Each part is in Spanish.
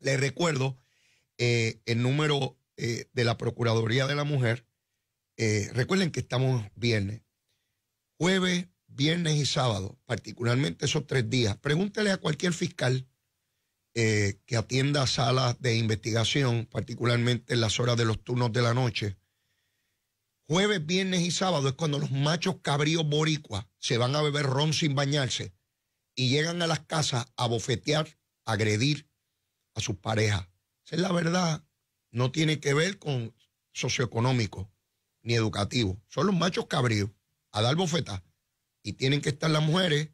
Les recuerdo eh, el número eh, de la Procuraduría de la Mujer. Eh, recuerden que estamos viernes, jueves, viernes y sábado, particularmente esos tres días. Pregúntele a cualquier fiscal que atienda salas de investigación, particularmente en las horas de los turnos de la noche. Jueves, viernes y sábado es cuando los machos cabríos boricuas se van a beber ron sin bañarse y llegan a las casas a bofetear, agredir a sus parejas. Esa es la verdad. No tiene que ver con socioeconómico ni educativo. Son los machos cabríos a dar bofetas y tienen que estar las mujeres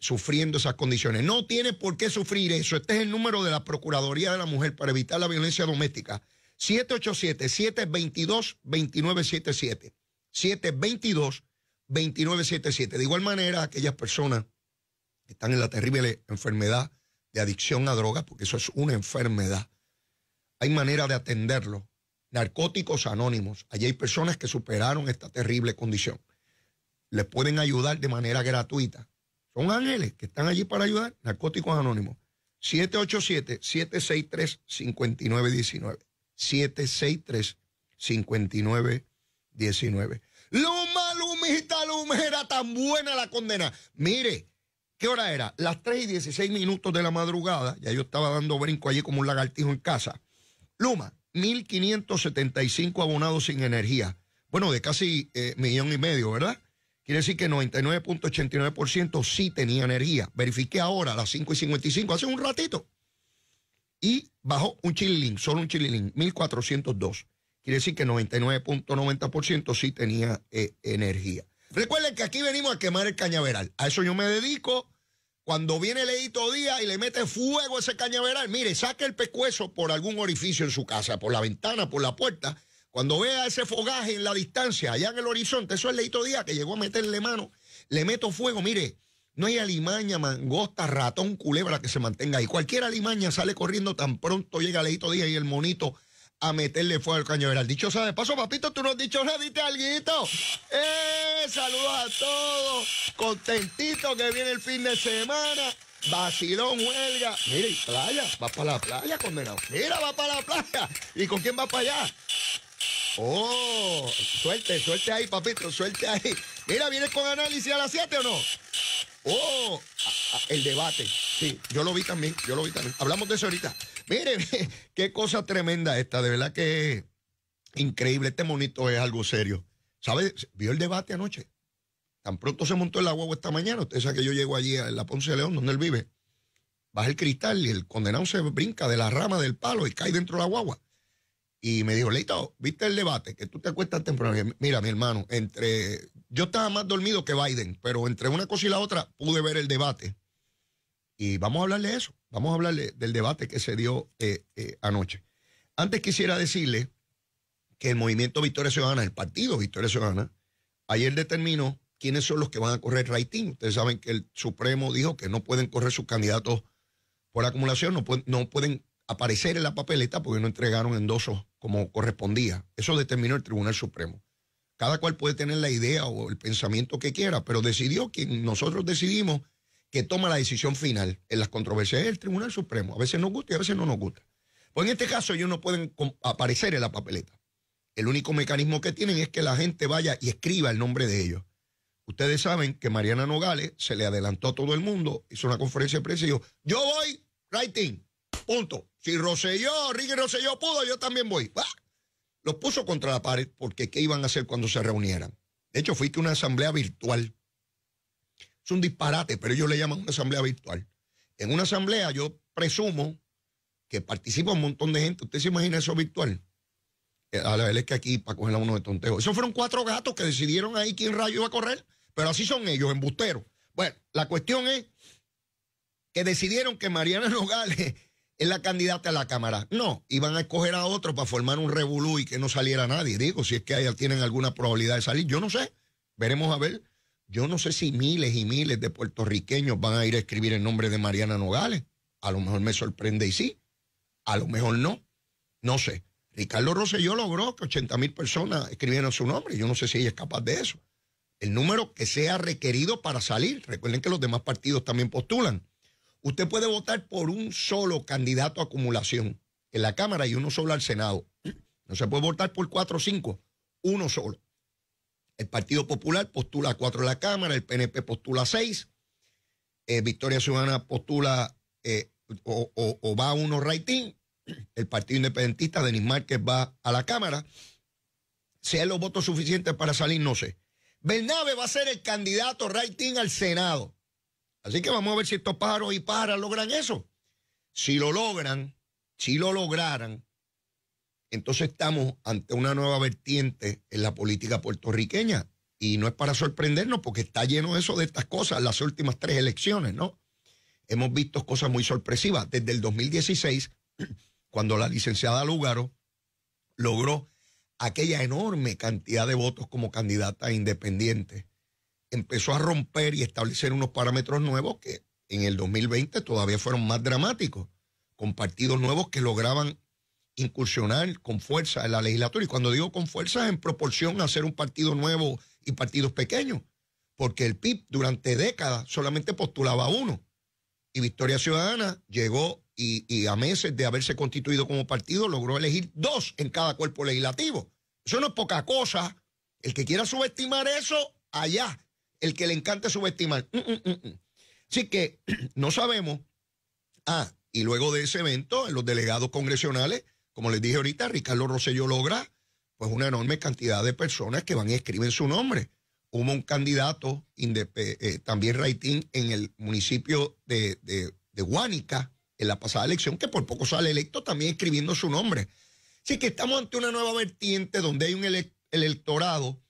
sufriendo esas condiciones. No tiene por qué sufrir eso. Este es el número de la Procuraduría de la Mujer para evitar la violencia doméstica. 787-722-2977. 722-2977. De igual manera, aquellas personas que están en la terrible enfermedad adicción a drogas, porque eso es una enfermedad. Hay manera de atenderlo. Narcóticos anónimos. Allí hay personas que superaron esta terrible condición. Les pueden ayudar de manera gratuita. Son ángeles que están allí para ayudar. Narcóticos anónimos. 787-763-5919. 763-5919. Luma, lumita, lumera, tan buena la condena. Mire, ¿Qué hora era? Las 3 y 16 minutos de la madrugada. Ya yo estaba dando brinco allí como un lagartijo en casa. Luma, 1.575 abonados sin energía. Bueno, de casi eh, millón y medio, ¿verdad? Quiere decir que 99.89% sí tenía energía. Verifiqué ahora a las 5 y 55, hace un ratito. Y bajó un chililín, solo un chililín, 1.402. Quiere decir que 99.90% sí tenía eh, energía. Recuerden que aquí venimos a quemar el cañaveral. A eso yo me dedico. Cuando viene Leito Díaz y le mete fuego a ese cañaveral, mire, saque el pescuezo por algún orificio en su casa, por la ventana, por la puerta. Cuando vea ese fogaje en la distancia, allá en el horizonte, eso es Leito Díaz que llegó a meterle mano, le meto fuego. Mire, no hay alimaña, mangosta, ratón, culebra que se mantenga ahí. Cualquier alimaña sale corriendo tan pronto llega Leito Díaz y el monito a meterle fuego al el Dicho sea de paso, papito, tú no has dicho nada, viste alguito. ¡Eh! Saludos a todos. Contentito que viene el fin de semana. Vacilón, huelga. Mira, y playa. Va para la playa, condenado. Mira, va para la playa. ¿Y con quién va para allá? Oh, suerte, suerte ahí, papito, suerte ahí. Mira, ¿vienes con análisis a las 7 o no? Oh, el debate. Sí, yo lo vi también, yo lo vi también. Hablamos de eso ahorita. Mire, qué cosa tremenda esta, de verdad que increíble. Este monito es algo serio. ¿Sabes? ¿Vio el debate anoche? Tan pronto se montó el agua esta mañana. Usted sabe que yo llego allí a la Ponce de León, donde él vive. Baja el cristal y el condenado se brinca de la rama del palo y cae dentro del la guagua. Y me dijo, Leito, ¿viste el debate? Que tú te acuestas temprano. Mira, mi hermano, entre yo estaba más dormido que Biden, pero entre una cosa y la otra pude ver el debate. Y vamos a hablarle de eso. Vamos a hablarle del debate que se dio eh, eh, anoche. Antes quisiera decirle que el movimiento Victoria Ciudadana, el partido Victoria Ciudadana, ayer determinó quiénes son los que van a correr rating. Ustedes saben que el Supremo dijo que no pueden correr sus candidatos por acumulación, no, pueden, no pueden aparecer en la papeleta porque no entregaron endosos como correspondía. Eso determinó el Tribunal Supremo. Cada cual puede tener la idea o el pensamiento que quiera, pero decidió que nosotros decidimos que toma la decisión final en las controversias es el Tribunal Supremo. A veces nos gusta y a veces no nos gusta. Pues en este caso ellos no pueden aparecer en la papeleta. El único mecanismo que tienen es que la gente vaya y escriba el nombre de ellos. Ustedes saben que Mariana Nogales se le adelantó a todo el mundo, hizo una conferencia de prensa y dijo, yo voy writing, punto. Si Rosselló, Ricky Rosselló pudo, yo también voy. Los puso contra la pared porque ¿qué iban a hacer cuando se reunieran? De hecho, fui que una asamblea virtual. Es un disparate, pero ellos le llaman una asamblea virtual. En una asamblea yo presumo que participa un montón de gente. ¿Usted se imagina eso virtual? Eh, a la vez que aquí para coger a uno de tonteo. Esos fueron cuatro gatos que decidieron ahí quién rayo iba a correr, pero así son ellos, embusteros. Bueno, la cuestión es que decidieron que Mariana Nogales es la candidata a la Cámara. No, iban a escoger a otro para formar un revolú y que no saliera nadie. Digo, si es que allá tienen alguna probabilidad de salir, yo no sé. Veremos a ver. Yo no sé si miles y miles de puertorriqueños van a ir a escribir el nombre de Mariana Nogales. A lo mejor me sorprende y sí. A lo mejor no. No sé. Ricardo Rosselló logró que 80 mil personas escribieran su nombre. Yo no sé si ella es capaz de eso. El número que sea requerido para salir. Recuerden que los demás partidos también postulan. Usted puede votar por un solo candidato a acumulación en la Cámara y uno solo al Senado. No se puede votar por cuatro o cinco, uno solo. El Partido Popular postula cuatro en la Cámara, el PNP postula seis, eh, Victoria Ciudadana postula eh, o, va a uno rating, el Partido Independentista, Denis Márquez, va a la Cámara. Si hay los votos suficientes para salir, no sé. Bernabe va a ser el candidato rating al Senado. Así que vamos a ver si estos pájaros y pájaras logran eso. Si lo logran, si lo lograran, entonces estamos ante una nueva vertiente en la política puertorriqueña. Y no es para sorprendernos porque está lleno eso de estas cosas, las últimas tres elecciones, ¿no? Hemos visto cosas muy sorpresivas. Desde el 2016, cuando la licenciada Lugaro logró aquella enorme cantidad de votos como candidata independiente empezó a romper y establecer unos parámetros nuevos que en el 2020 todavía fueron más dramáticos, con partidos nuevos que lograban incursionar con fuerza en la legislatura. Y cuando digo con fuerza es en proporción a ser un partido nuevo y partidos pequeños, porque el PIB durante décadas solamente postulaba uno. Y Victoria Ciudadana llegó y, y a meses de haberse constituido como partido logró elegir dos en cada cuerpo legislativo. Eso no es poca cosa. El que quiera subestimar eso, allá el que le encanta subestimar. Mm, mm, mm, Así que no sabemos. Ah, y luego de ese evento, los delegados congresionales, como les dije ahorita, Ricardo Rosselló logra pues una enorme cantidad de personas que van y escriben su nombre. Hubo un candidato, eh, también Raitín, en el municipio de, de, Huánica, en la pasada elección, que por poco sale electo también escribiendo su nombre. Así que estamos ante una nueva vertiente donde hay un electorado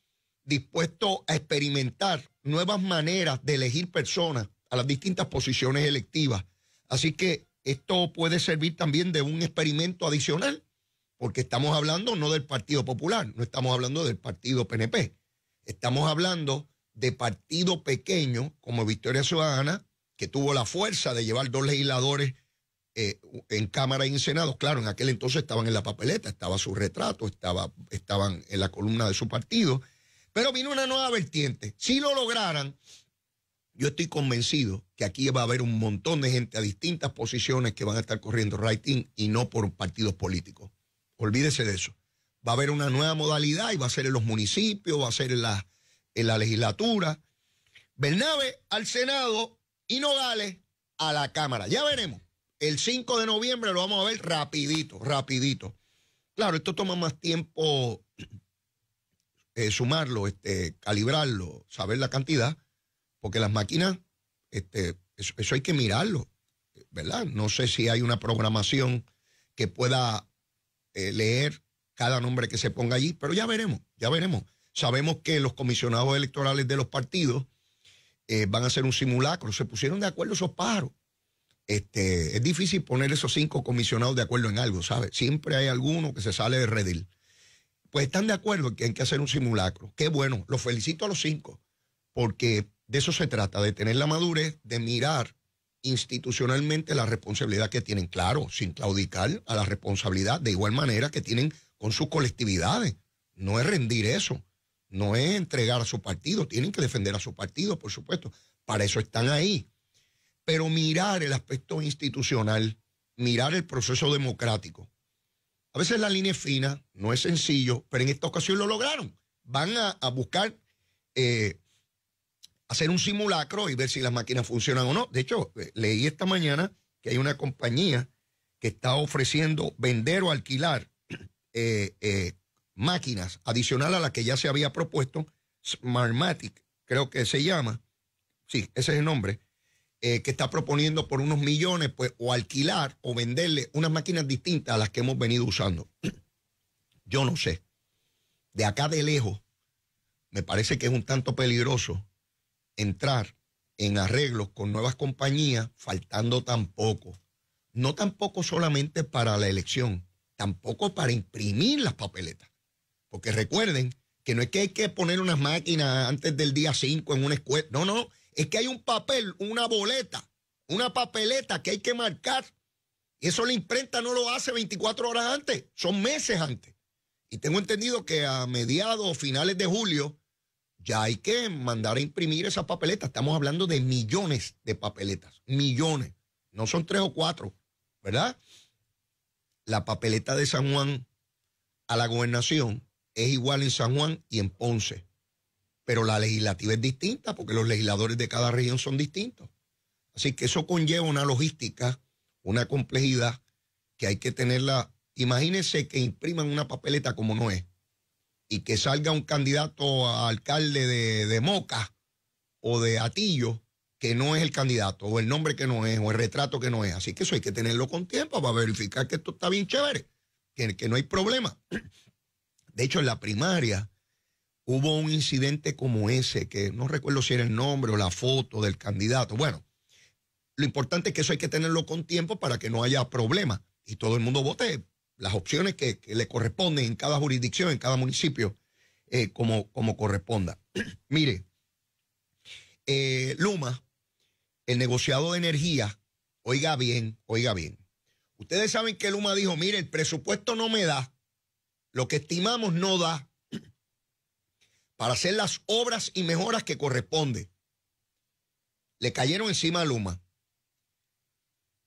dispuesto a experimentar nuevas maneras de elegir personas a las distintas posiciones electivas. Así que esto puede servir también de un experimento adicional, porque estamos hablando no del Partido Popular, no estamos hablando del Partido PNP, estamos hablando de partido pequeño como Victoria Ciudadana, que tuvo la fuerza de llevar dos legisladores eh, en Cámara y en Senado. Claro, en aquel entonces estaban en la papeleta, estaba su retrato, estaba, estaban en la columna de su partido. Pero vino una nueva vertiente. Si lo lograran, yo estoy convencido que aquí va a haber un montón de gente a distintas posiciones que van a estar corriendo writing y no por partidos políticos. Olvídese de eso. Va a haber una nueva modalidad y va a ser en los municipios, va a ser en la, en la legislatura. Bernabe al Senado y Nogales a la Cámara. Ya veremos. El 5 de noviembre lo vamos a ver rapidito, rapidito. Claro, esto toma más tiempo eh, sumarlo, este, calibrarlo, saber la cantidad, porque las máquinas, este, eso, hay que mirarlo, ¿verdad? No sé si hay una programación que pueda eh, leer cada nombre que se ponga allí, pero ya veremos, ya veremos. Sabemos que los comisionados electorales de los partidos eh, van a hacer un simulacro, se pusieron de acuerdo esos paros. Este, es difícil poner esos cinco comisionados de acuerdo en algo, ¿sabes? Siempre hay alguno que se sale de redil pues están de acuerdo en que hay que hacer un simulacro. Qué bueno, los felicito a los cinco, porque de eso se trata, de tener la madurez, de mirar institucionalmente la responsabilidad que tienen, claro, sin claudicar a la responsabilidad de igual manera que tienen con sus colectividades. No es rendir eso, no es entregar a su partido, tienen que defender a su partido, por supuesto, para eso están ahí. Pero mirar el aspecto institucional, mirar el proceso democrático, a veces la línea es fina, no es sencillo, pero en esta ocasión lo lograron. Van a, buscar eh, hacer un simulacro y ver si las máquinas funcionan o no. De hecho, eh, leí esta mañana que hay una compañía que está ofreciendo vender o alquilar eh, máquinas adicional a las que ya se había propuesto, Smartmatic, creo que se llama. Sí, ese es el nombre. Eh, que está proponiendo por unos millones, pues o alquilar o venderle unas máquinas distintas a las que hemos venido usando. Yo no sé. De acá de lejos, me parece que es un tanto peligroso entrar en arreglos con nuevas compañías, faltando tampoco. No tampoco solamente para la elección, tampoco para imprimir las papeletas. Porque recuerden que no es que hay que poner unas máquinas antes del día 5 en una escuela. No, no, es que hay un papel, una boleta, una papeleta que hay que marcar. Y eso la imprenta no lo hace 24 horas antes, son meses antes. Y tengo entendido que a mediados o finales de julio ya hay que mandar a imprimir esas papeletas. Estamos hablando de millones de papeletas, millones. No son tres o cuatro, ¿verdad? La papeleta de San Juan a la gobernación es igual en San Juan y en Ponce pero la legislativa es distinta porque los legisladores de cada región son distintos. Así que eso conlleva una logística, una complejidad que hay que tenerla. Imagínense que impriman una papeleta como no es y que salga un candidato a alcalde de, Moca o de Atillo que no es el candidato, o el nombre que no es, o el retrato que no es. Así que eso hay que tenerlo con tiempo para verificar que esto está bien chévere, que, que no hay problema. De hecho, en la primaria, hubo un incidente como ese, que no recuerdo si era el nombre o la foto del candidato. Bueno, lo importante es que eso hay que tenerlo con tiempo para que no haya problemas y todo el mundo vote las opciones que, le corresponden en cada jurisdicción, en cada municipio, eh, como, corresponda. Mire, eh, Luma, el negociado de energía, oiga bien, oiga bien. Ustedes saben que Luma dijo, mire, el presupuesto no me da, lo que estimamos no da, para hacer las obras y mejoras que corresponde. Le cayeron encima a Luma.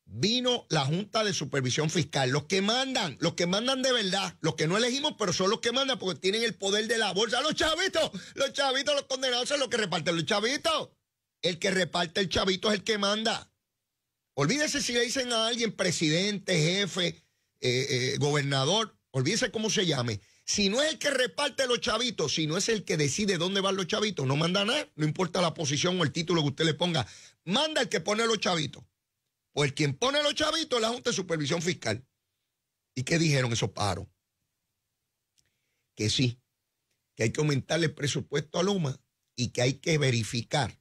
Vino la Junta de Supervisión Fiscal, los que mandan, los que mandan de verdad, los que no elegimos, pero son los que mandan porque tienen el poder de la bolsa. Los chavitos, los chavitos, los condenados son los que reparten los chavitos. El que reparte el chavito es el que manda. Olvídese si le dicen a alguien presidente, jefe, eh, eh, gobernador, olvídese cómo se llame. Si no es el que reparte los chavitos, si no es el que decide dónde van los chavitos, no manda nada, no importa la posición o el título que usted le ponga, manda el que pone los chavitos. Pues quien pone los chavitos es la Junta de Supervisión Fiscal. ¿Y qué dijeron esos paros? Que sí, que hay que aumentarle el presupuesto a Loma y que hay que verificar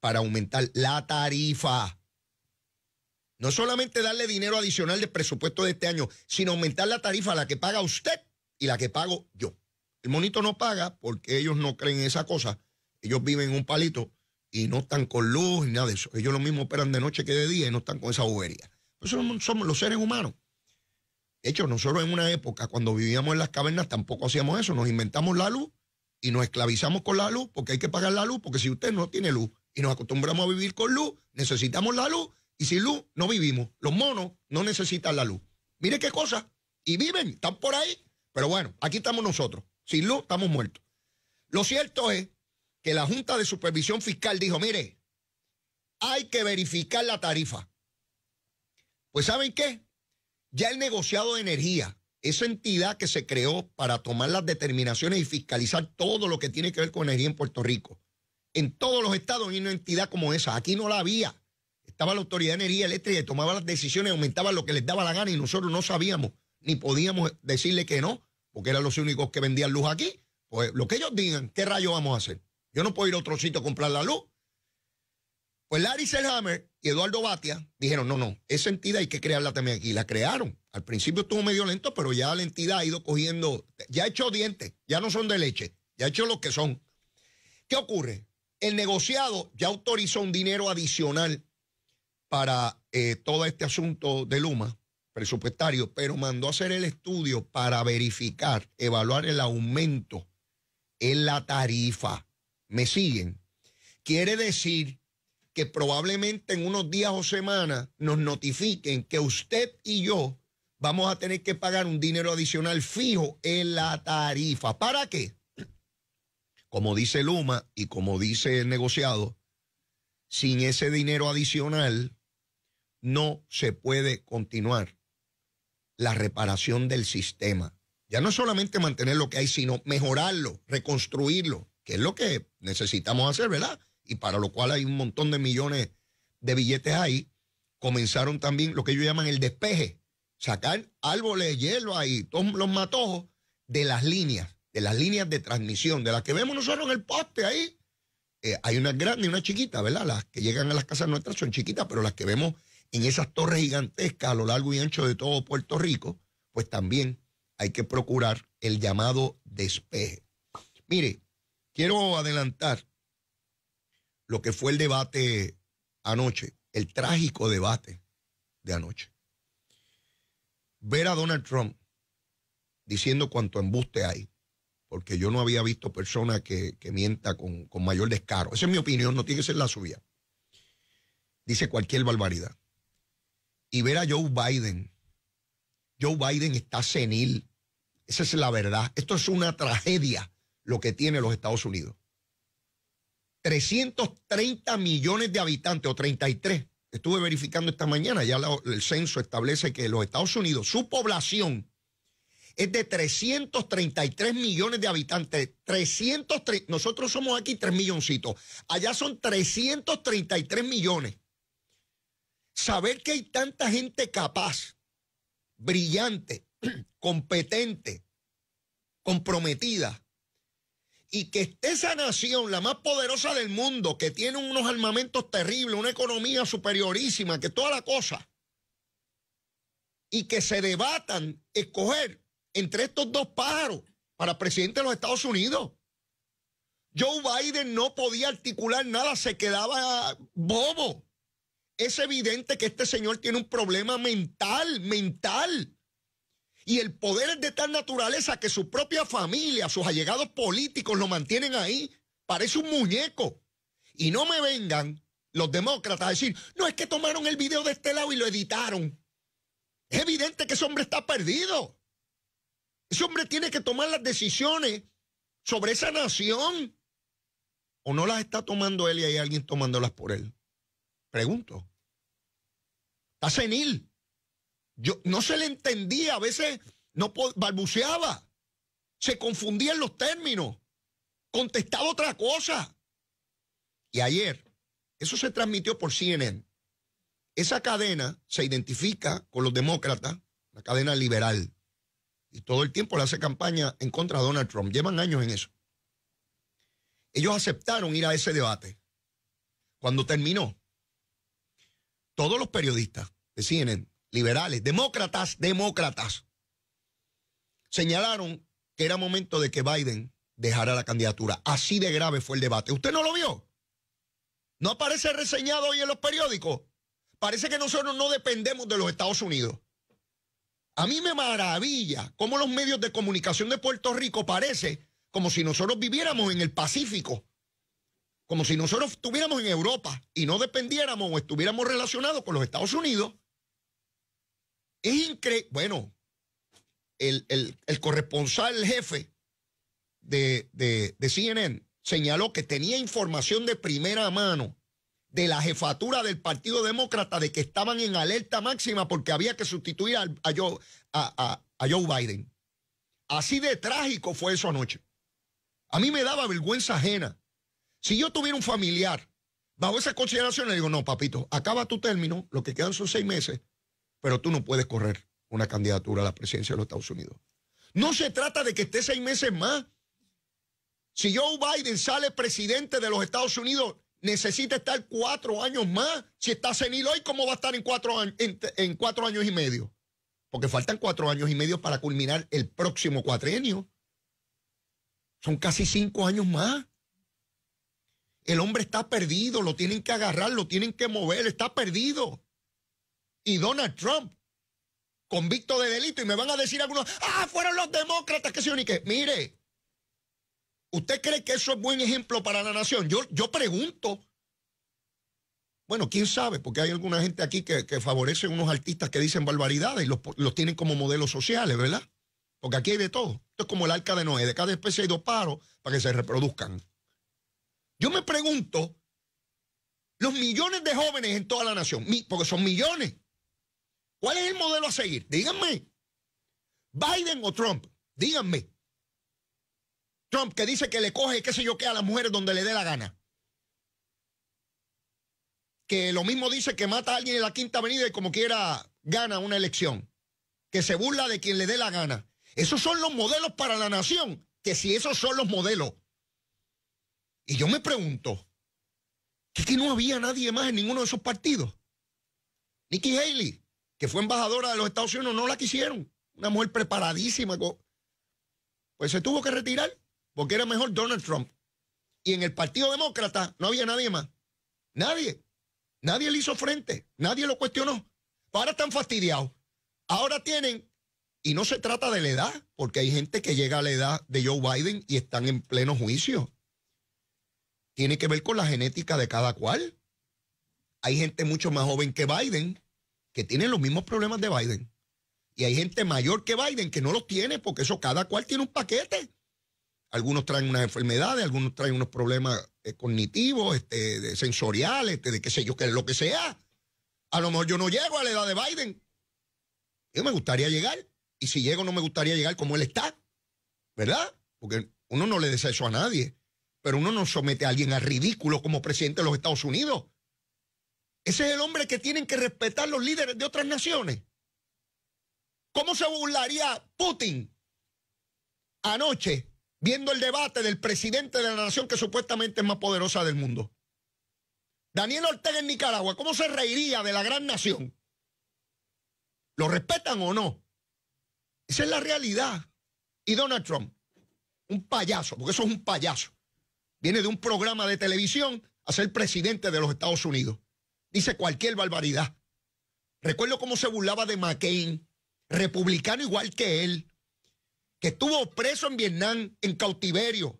para aumentar la tarifa. No solamente darle dinero adicional del presupuesto de este año, sino aumentar la tarifa a la que paga usted y la que pago yo. El monito no paga porque ellos no creen en esa cosa. Ellos viven en un palito y no están con luz ni nada de eso. Ellos lo mismo operan de noche que de día y no están con esa bobería. Nosotros pues somos, los seres humanos. De hecho, nosotros en una época, cuando vivíamos en las cavernas, tampoco hacíamos eso. Nos inventamos la luz y nos esclavizamos con la luz porque hay que pagar la luz, porque si usted no tiene luz y nos acostumbramos a vivir con luz, necesitamos la luz y sin luz no vivimos. Los monos no necesitan la luz. Mire qué cosa. Y viven, están por ahí. Pero bueno, aquí estamos nosotros. Sin luz estamos muertos. Lo cierto es que la Junta de Supervisión Fiscal dijo, mire, hay que verificar la tarifa. Pues ¿saben qué? Ya el negociado de energía, esa entidad que se creó para tomar las determinaciones y fiscalizar todo lo que tiene que ver con energía en Puerto Rico. En todos los estados hay una entidad como esa. Aquí no la había. Estaba la Autoridad de Energía Eléctrica y tomaba las decisiones, aumentaba lo que les daba la gana y nosotros no sabíamos ni podíamos decirle que no, porque eran los únicos que vendían luz aquí. Pues lo que ellos digan, ¿qué rayo vamos a hacer? Yo no puedo ir a otro sitio a comprar la luz. Pues Larry Selhammer y Eduardo Batia dijeron, no, no, esa entidad hay que crearla también aquí. La crearon. Al principio estuvo medio lento, pero ya la entidad ha ido cogiendo, ya ha hecho dientes, ya no son de leche, ya ha hecho lo que son. ¿Qué ocurre? El negociado ya autorizó un dinero adicional para eh, todo este asunto de Luma, presupuestario, pero mandó hacer el estudio para verificar, evaluar el aumento en la tarifa. ¿Me siguen? Quiere decir que probablemente en unos días o semanas nos notifiquen que usted y yo vamos a tener que pagar un dinero adicional fijo en la tarifa. ¿Para qué? Como dice Luma y como dice el negociado, sin ese dinero adicional no se puede continuar la reparación del sistema. Ya no solamente mantener lo que hay, sino mejorarlo, reconstruirlo, que es lo que necesitamos hacer, ¿verdad? Y para lo cual hay un montón de millones de billetes ahí. Comenzaron también lo que ellos llaman el despeje, sacar árboles, hielo ahí, todos los matojos de las líneas, de las líneas de transmisión, de las que vemos nosotros en el poste ahí. Eh, hay una grande y una chiquita ¿verdad? Las que llegan a las casas nuestras son chiquitas, pero las que vemos en esas torres gigantescas a lo largo y ancho de todo Puerto Rico, pues también hay que procurar el llamado despeje. Mire, quiero adelantar lo que fue el debate anoche, el trágico debate de anoche. Ver a Donald Trump diciendo cuánto embuste hay, porque yo no había visto persona que, mienta con, con mayor descaro. Esa es mi opinión, no tiene que ser la suya. Dice cualquier barbaridad y ver a Joe Biden. Joe Biden está senil. Esa es la verdad. Esto es una tragedia lo que tiene los Estados Unidos. 330 millones de habitantes o 33. Estuve verificando esta mañana, ya el censo establece que los Estados Unidos, su población es de 333 millones de habitantes. nosotros somos aquí 3 milloncitos. Allá son 333 millones. Saber que hay tanta gente capaz, brillante, competente, comprometida, y que esté esa nación, la más poderosa del mundo, que tiene unos armamentos terribles, una economía superiorísima, que toda la cosa, y que se debatan escoger entre estos dos pájaros para presidente de los Estados Unidos. Joe Biden no podía articular nada, se quedaba bobo. Es evidente que este señor tiene un problema mental, mental. Y el poder es de tal naturaleza que su propia familia, sus allegados políticos lo mantienen ahí. Parece un muñeco. Y no me vengan los demócratas a decir, no es que tomaron el video de este lado y lo editaron. Es evidente que ese hombre está perdido. Ese hombre tiene que tomar las decisiones sobre esa nación. O no las está tomando él y hay alguien tomándolas por él. Pregunto. Está senil. Yo, no se le entendía, a veces no balbuceaba, se confundían los términos, contestaba otra cosa. Y ayer, eso se transmitió por CNN. Esa cadena se identifica con los demócratas, la cadena liberal, y todo el tiempo le hace campaña en contra de Donald Trump. Llevan años en eso. Ellos aceptaron ir a ese debate. Cuando terminó, todos los periodistas de liberales, demócratas, demócratas, señalaron que era momento de que Biden dejara la candidatura. Así de grave fue el debate. ¿Usted no lo vio? ¿No aparece reseñado hoy en los periódicos? Parece que nosotros no dependemos de los Estados Unidos. A mí me maravilla cómo los medios de comunicación de Puerto Rico parece como si nosotros viviéramos en el Pacífico como si nosotros estuviéramos en Europa y no dependiéramos o estuviéramos relacionados con los Estados Unidos. Es increíble. Bueno, el, corresponsal, jefe de, de, CNN, señaló que tenía información de primera mano de la jefatura del Partido Demócrata de que estaban en alerta máxima porque había que sustituir a, a, Joe, Biden. Así de trágico fue eso anoche. A mí me daba vergüenza ajena si yo tuviera un familiar bajo esas consideraciones, le digo, no, papito, acaba tu término, lo que quedan son seis meses, pero tú no puedes correr una candidatura a la presidencia de los Estados Unidos. No se trata de que esté seis meses más. Si Joe Biden sale presidente de los Estados Unidos, necesita estar cuatro años más. Si está senil hoy, ¿cómo va a estar en cuatro, años, en, en cuatro años y medio? Porque faltan cuatro años y medio para culminar el próximo cuatrienio. Son casi cinco años más. El hombre está perdido, lo tienen que agarrar, lo tienen que mover, está perdido. Y Donald Trump, convicto de delito, y me van a decir algunos, ah, fueron los demócratas que se que, Mire, ¿usted cree que eso es buen ejemplo para la nación? Yo, yo pregunto. Bueno, quién sabe, porque hay alguna gente aquí que, favorece a unos artistas que dicen barbaridades y los, los tienen como modelos sociales, ¿verdad? Porque aquí hay de todo. Esto es como el arca de Noé, de cada especie hay dos paros para que se reproduzcan. Yo me pregunto, los millones de jóvenes en toda la nación, porque son millones, ¿cuál es el modelo a seguir? Díganme, Biden o Trump, díganme. Trump que dice que le coge qué sé yo qué a las mujeres donde le dé la gana. Que lo mismo dice que mata a alguien en la quinta avenida y como quiera gana una elección. Que se burla de quien le dé la gana. Esos son los modelos para la nación. Que si esos son los modelos y yo me pregunto, ¿qué que no había nadie más en ninguno de esos partidos? Nikki Haley, que fue embajadora de los Estados Unidos, no la quisieron. Una mujer preparadísima. Pues se tuvo que retirar porque era mejor Donald Trump. Y en el Partido Demócrata no había nadie más. Nadie. Nadie le hizo frente. Nadie lo cuestionó. Ahora están fastidiados. Ahora tienen, y no se trata de la edad, porque hay gente que llega a la edad de Joe Biden y están en pleno juicio tiene que ver con la genética de cada cual. Hay gente mucho más joven que Biden que tiene los mismos problemas de Biden. Y hay gente mayor que Biden que no los tiene porque eso cada cual tiene un paquete. Algunos traen unas enfermedades, algunos traen unos problemas eh, cognitivos, este, sensoriales, este, de qué sé yo, que lo que sea. A lo mejor yo no llego a la edad de Biden. Yo me gustaría llegar. Y si llego, no me gustaría llegar como él está. ¿Verdad? Porque uno no le desea eso a nadie pero uno no somete a alguien a ridículo como presidente de los Estados Unidos. Ese es el hombre que tienen que respetar los líderes de otras naciones. ¿Cómo se burlaría Putin anoche viendo el debate del presidente de la nación que supuestamente es más poderosa del mundo? Daniel Ortega en Nicaragua, ¿cómo se reiría de la gran nación? ¿Lo respetan o no? Esa es la realidad. Y Donald Trump, un payaso, porque eso es un payaso viene de un programa de televisión a ser presidente de los Estados Unidos. Dice cualquier barbaridad. Recuerdo cómo se burlaba de McCain, republicano igual que él, que estuvo preso en Vietnam en cautiverio,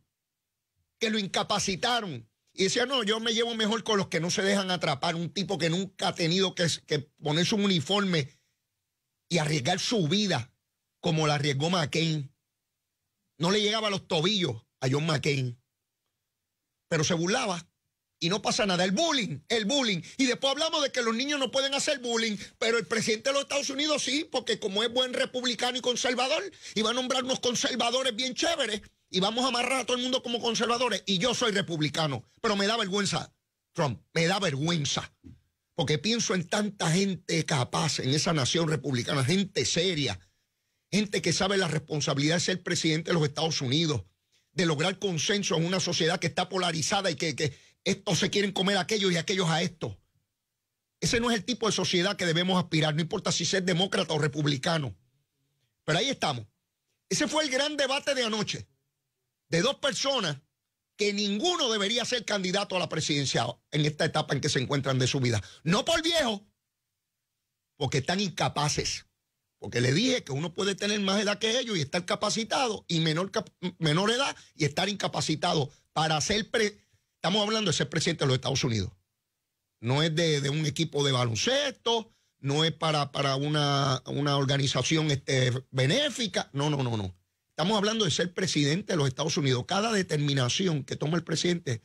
que lo incapacitaron. Y decía, no, yo me llevo mejor con los que no se dejan atrapar, un tipo que nunca ha tenido que, poner ponerse un uniforme y arriesgar su vida como la arriesgó McCain. No le llegaba a los tobillos a John McCain pero se burlaba y no pasa nada. El bullying, el bullying. Y después hablamos de que los niños no pueden hacer bullying, pero el presidente de los Estados Unidos sí, porque como es buen republicano y conservador, iba a nombrar unos conservadores bien chéveres, y vamos a amarrar a todo el mundo como conservadores. Y yo soy republicano, pero me da vergüenza, Trump, me da vergüenza. Porque pienso en tanta gente capaz en esa nación republicana, gente seria, gente que sabe la responsabilidad de ser presidente de los Estados Unidos, de lograr consenso en una sociedad que está polarizada y que, estos se quieren comer a aquellos y aquellos a estos. Ese no es el tipo de sociedad que debemos aspirar, no importa si ser demócrata o republicano. Pero ahí estamos. Ese fue el gran debate de anoche, de dos personas que ninguno debería ser candidato a la presidencia en esta etapa en que se encuentran de su vida. No por viejo, porque están incapaces. Porque le dije que uno puede tener más edad que ellos y estar capacitado y menor, menor edad y estar incapacitado para ser... Estamos hablando de ser presidente de los Estados Unidos. No es de, un equipo de baloncesto, no es para, una, organización este, benéfica. No, no, no, no. Estamos hablando de ser presidente de los Estados Unidos. Cada determinación que toma el presidente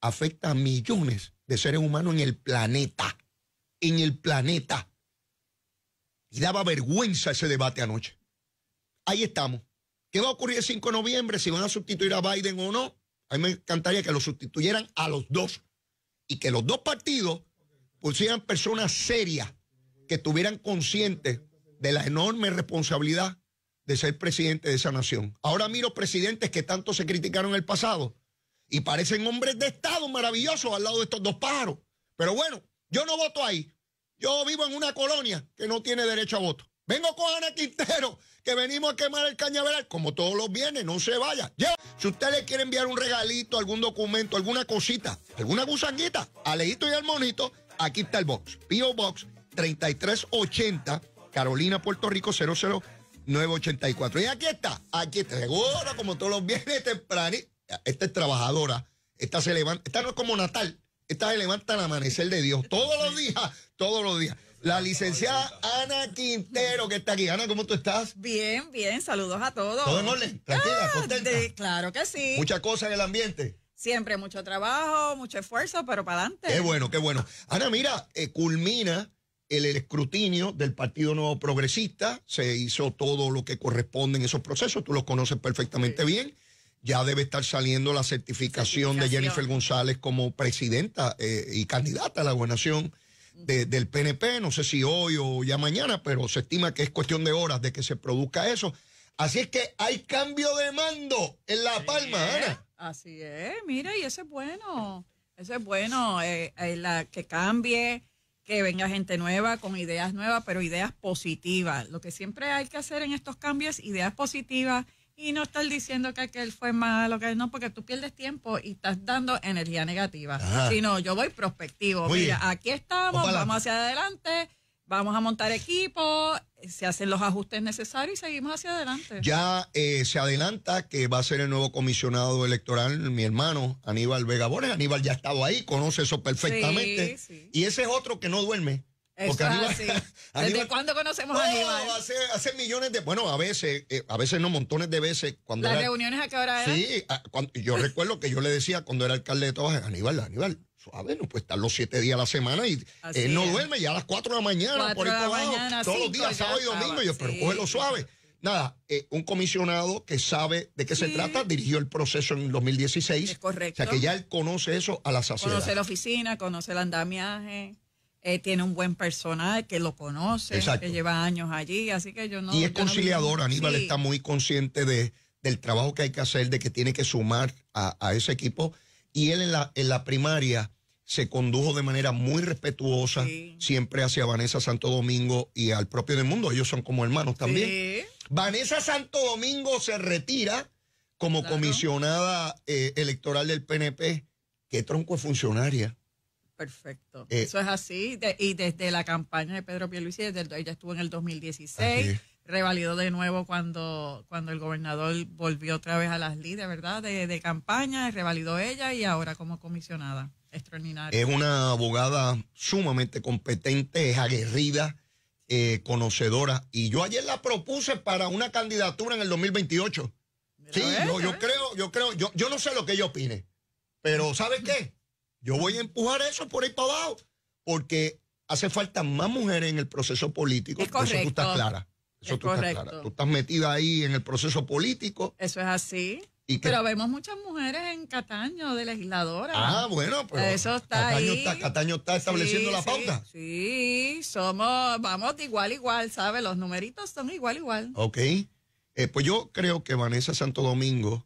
afecta a millones de seres humanos en el planeta. En el planeta. Y daba vergüenza ese debate anoche. Ahí estamos. ¿Qué va a ocurrir el 5 de noviembre? Si van a sustituir a Biden o no. A mí me encantaría que lo sustituyeran a los dos. Y que los dos partidos pusieran personas serias que estuvieran conscientes de la enorme responsabilidad de ser presidente de esa nación. Ahora miro presidentes que tanto se criticaron en el pasado y parecen hombres de Estado maravillosos al lado de estos dos pájaros. Pero bueno, yo no voto ahí. Yo vivo en una colonia que no tiene derecho a voto. Vengo con Ana Quintero, que venimos a quemar el cañaveral, como todos los viernes, no se vaya. Si usted le quiere enviar un regalito, algún documento, alguna cosita, alguna gusanguita, Leito y al monito, aquí está el box. Pio Box 3380, Carolina, Puerto Rico 00984. Y aquí está, aquí está, seguro, como todos los viernes temprano. Esta es trabajadora, esta se levanta, esta no es como Natal esta se al amanecer de Dios. Todos los días, todos los días. La licenciada Ana Quintero, que está aquí. Ana, ¿cómo tú estás? Bien, bien. Saludos a todos. ¿Todo en orden? Tranquila, ah, claro que sí. Muchas cosas en el ambiente. Siempre mucho trabajo, mucho esfuerzo, pero para adelante. Qué bueno, qué bueno. Ana, mira, eh, culmina el, escrutinio del Partido Nuevo Progresista. Se hizo todo lo que corresponde en esos procesos. Tú los conoces perfectamente bien ya debe estar saliendo la certificación, de Jennifer González como presidenta eh, y candidata a la gobernación del PNP. No sé si hoy o ya mañana, pero se estima que es cuestión de horas de que se produzca eso. Así es que hay cambio de mando en La Palma, ¿eh? Así es, mire, y eso es bueno. Eso es bueno, eh, la, que cambie, que venga gente nueva con ideas nuevas, pero ideas positivas. Lo que siempre hay que hacer en estos cambios, ideas positivas y no estar diciendo que aquel fue malo, que no, porque tú pierdes tiempo y estás dando energía negativa. Sino yo voy prospectivo. Mira, aquí estamos, vamos hacia adelante, vamos a montar equipo, se hacen los ajustes necesarios y seguimos hacia adelante. Ya eh, se adelanta que va a ser el nuevo comisionado electoral mi hermano Aníbal Vegabones, Aníbal ya ha estado ahí, conoce eso perfectamente. Y ese es otro que no duerme. Porque ¿Desde cuándo conocemos a Aníbal? Hace, millones de, bueno, a veces, eh, a veces no, montones de veces. Cuando ¿Las reuniones a qué hora eran? Sí, yo recuerdo que yo le decía cuando era alcalde de a Aníbal, Aníbal, suave, no puede estar los siete días a la semana y él no duerme ya a las cuatro de la mañana, por ahí todos los días, sábado y domingo, yo, pero pues lo suave. Nada, eh, un comisionado que sabe de qué se trata dirigió el proceso en 2016. Es correcto. O sea que ya él conoce eso a la saciedad. Conoce la oficina, conoce el andamiaje. Eh, tiene un buen personal que lo conoce, que lleva años allí, así que yo no. Y es conciliador, Aníbal está muy consciente de, del trabajo que hay que hacer, de que tiene que sumar a, ese equipo. Y él en la, primaria se condujo de manera muy respetuosa, siempre hacia Vanessa Santo Domingo y al propio del mundo. Ellos son como hermanos también. Vanessa Santo Domingo se retira como comisionada eh, electoral del PNP. Qué tronco es funcionaria. Perfecto. Eh, Eso es así. y desde la campaña de Pedro Pierluisi, desde ella estuvo en el 2016, revalidó de nuevo cuando, cuando el gobernador volvió otra vez a las líderes, ¿verdad? De, de, campaña, revalidó ella y ahora como comisionada. extraordinaria. Es una abogada sumamente competente, es aguerrida, eh, conocedora. Y yo ayer la propuse para una candidatura en el 2028. Sí, yo, creo, yo creo, yo, yo no sé lo que ella opine, pero ¿sabes qué? Yo voy a empujar eso por ahí para abajo, porque hace falta más mujeres en el proceso político. Eso tú estás clara. Eso es tú estás Tú estás metida ahí en el proceso político. Eso es así. pero vemos muchas mujeres en Cataño de legisladora. Ah, bueno, pues. eso está ahí. Cataño está estableciendo la pauta. Sí, somos, vamos igual igual, ¿sabe? Los numeritos son igual igual. Ok. Eh, pues yo creo que Vanessa Santo Domingo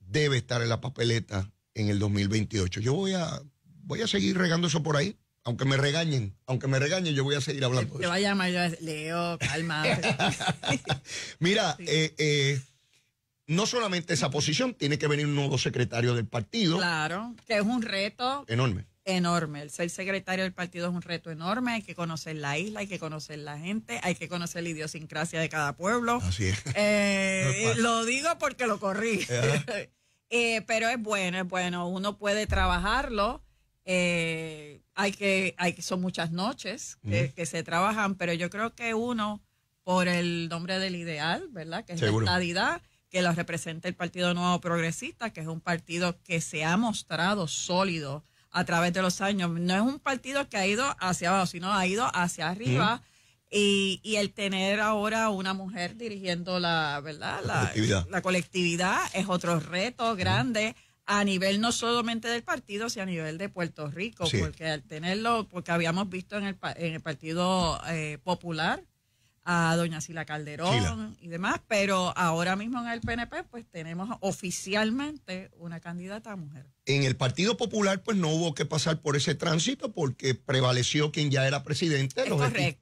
debe estar en la papeleta en el 2028. Yo voy a, voy a seguir regando eso por ahí. Aunque me regañen, aunque me regañen, yo voy a seguir hablando. Te, te a llamar, yo, Leo, calma. Mira, eh, eh, no solamente esa posición, tiene que venir un nuevo secretario del partido. Claro, que es un reto. Enorme. Enorme. El ser secretario del partido es un reto enorme. Hay que conocer la isla, hay que conocer la gente, hay que conocer la idiosincrasia de cada pueblo. Así es. Eh, lo digo porque lo corrí. Eh, pero es bueno, es bueno. Uno puede trabajarlo. Eh, hay que, hay, son muchas noches que, se trabajan, pero yo creo que uno, por el nombre del ideal, ¿verdad? Que es la estadidad, que lo representa el Partido Nuevo Progresista, que es un partido que se ha mostrado sólido a través de los años. No es un partido que ha ido hacia abajo, sino ha ido hacia arriba. Y, el tener ahora una mujer dirigiendo la, ¿verdad? La, colectividad, es otro reto grande a nivel no solamente del partido, sino a nivel de Puerto Rico, porque al tenerlo, porque habíamos visto en el, en el Partido eh, Popular, a doña Sila Calderón y demás, pero ahora mismo en el PNP pues tenemos oficialmente una candidata mujer. En el Partido Popular pues no hubo que pasar por ese tránsito porque prevaleció quien ya era presidente,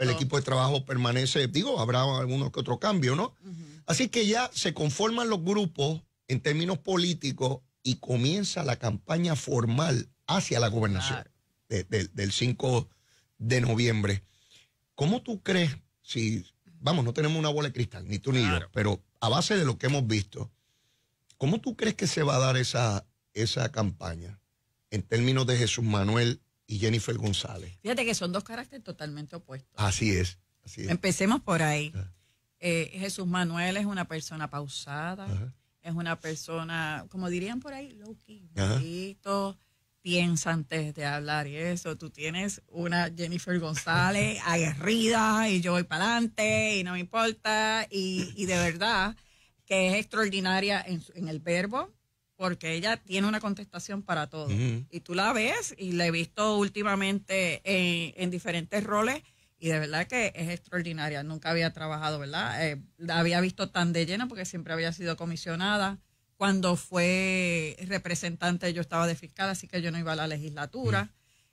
el equipo de trabajo permanece, digo, habrá algunos que otro cambio, ¿no? Así que ya se conforman los grupos en términos políticos y comienza la campaña formal hacia la gobernación del 5 de noviembre. ¿Cómo tú crees si vamos, no tenemos una bola de cristal, ni tú ni yo, pero a base de lo que hemos visto, ¿cómo tú crees que se va a dar esa, esa campaña en términos de Jesús Manuel y Jennifer González? Fíjate que son dos caracteres totalmente opuestos. Así es, así es. Empecemos por ahí. Eh, Jesús Manuel es una persona pausada, es una persona, como dirían por ahí, low key, piensa antes de hablar y eso. Tú tienes una Jennifer González aguerrida y yo voy para adelante y no me importa. Y, de verdad que es extraordinaria en, el verbo porque ella tiene una contestación para todo. Y tú la ves y la he visto últimamente en, diferentes roles y de verdad que es extraordinaria. Nunca había trabajado, ¿verdad? Eh, la había visto tan de lleno porque siempre había sido comisionada cuando fue representante yo estaba de fiscal, así que yo no iba a la legislatura. Mm.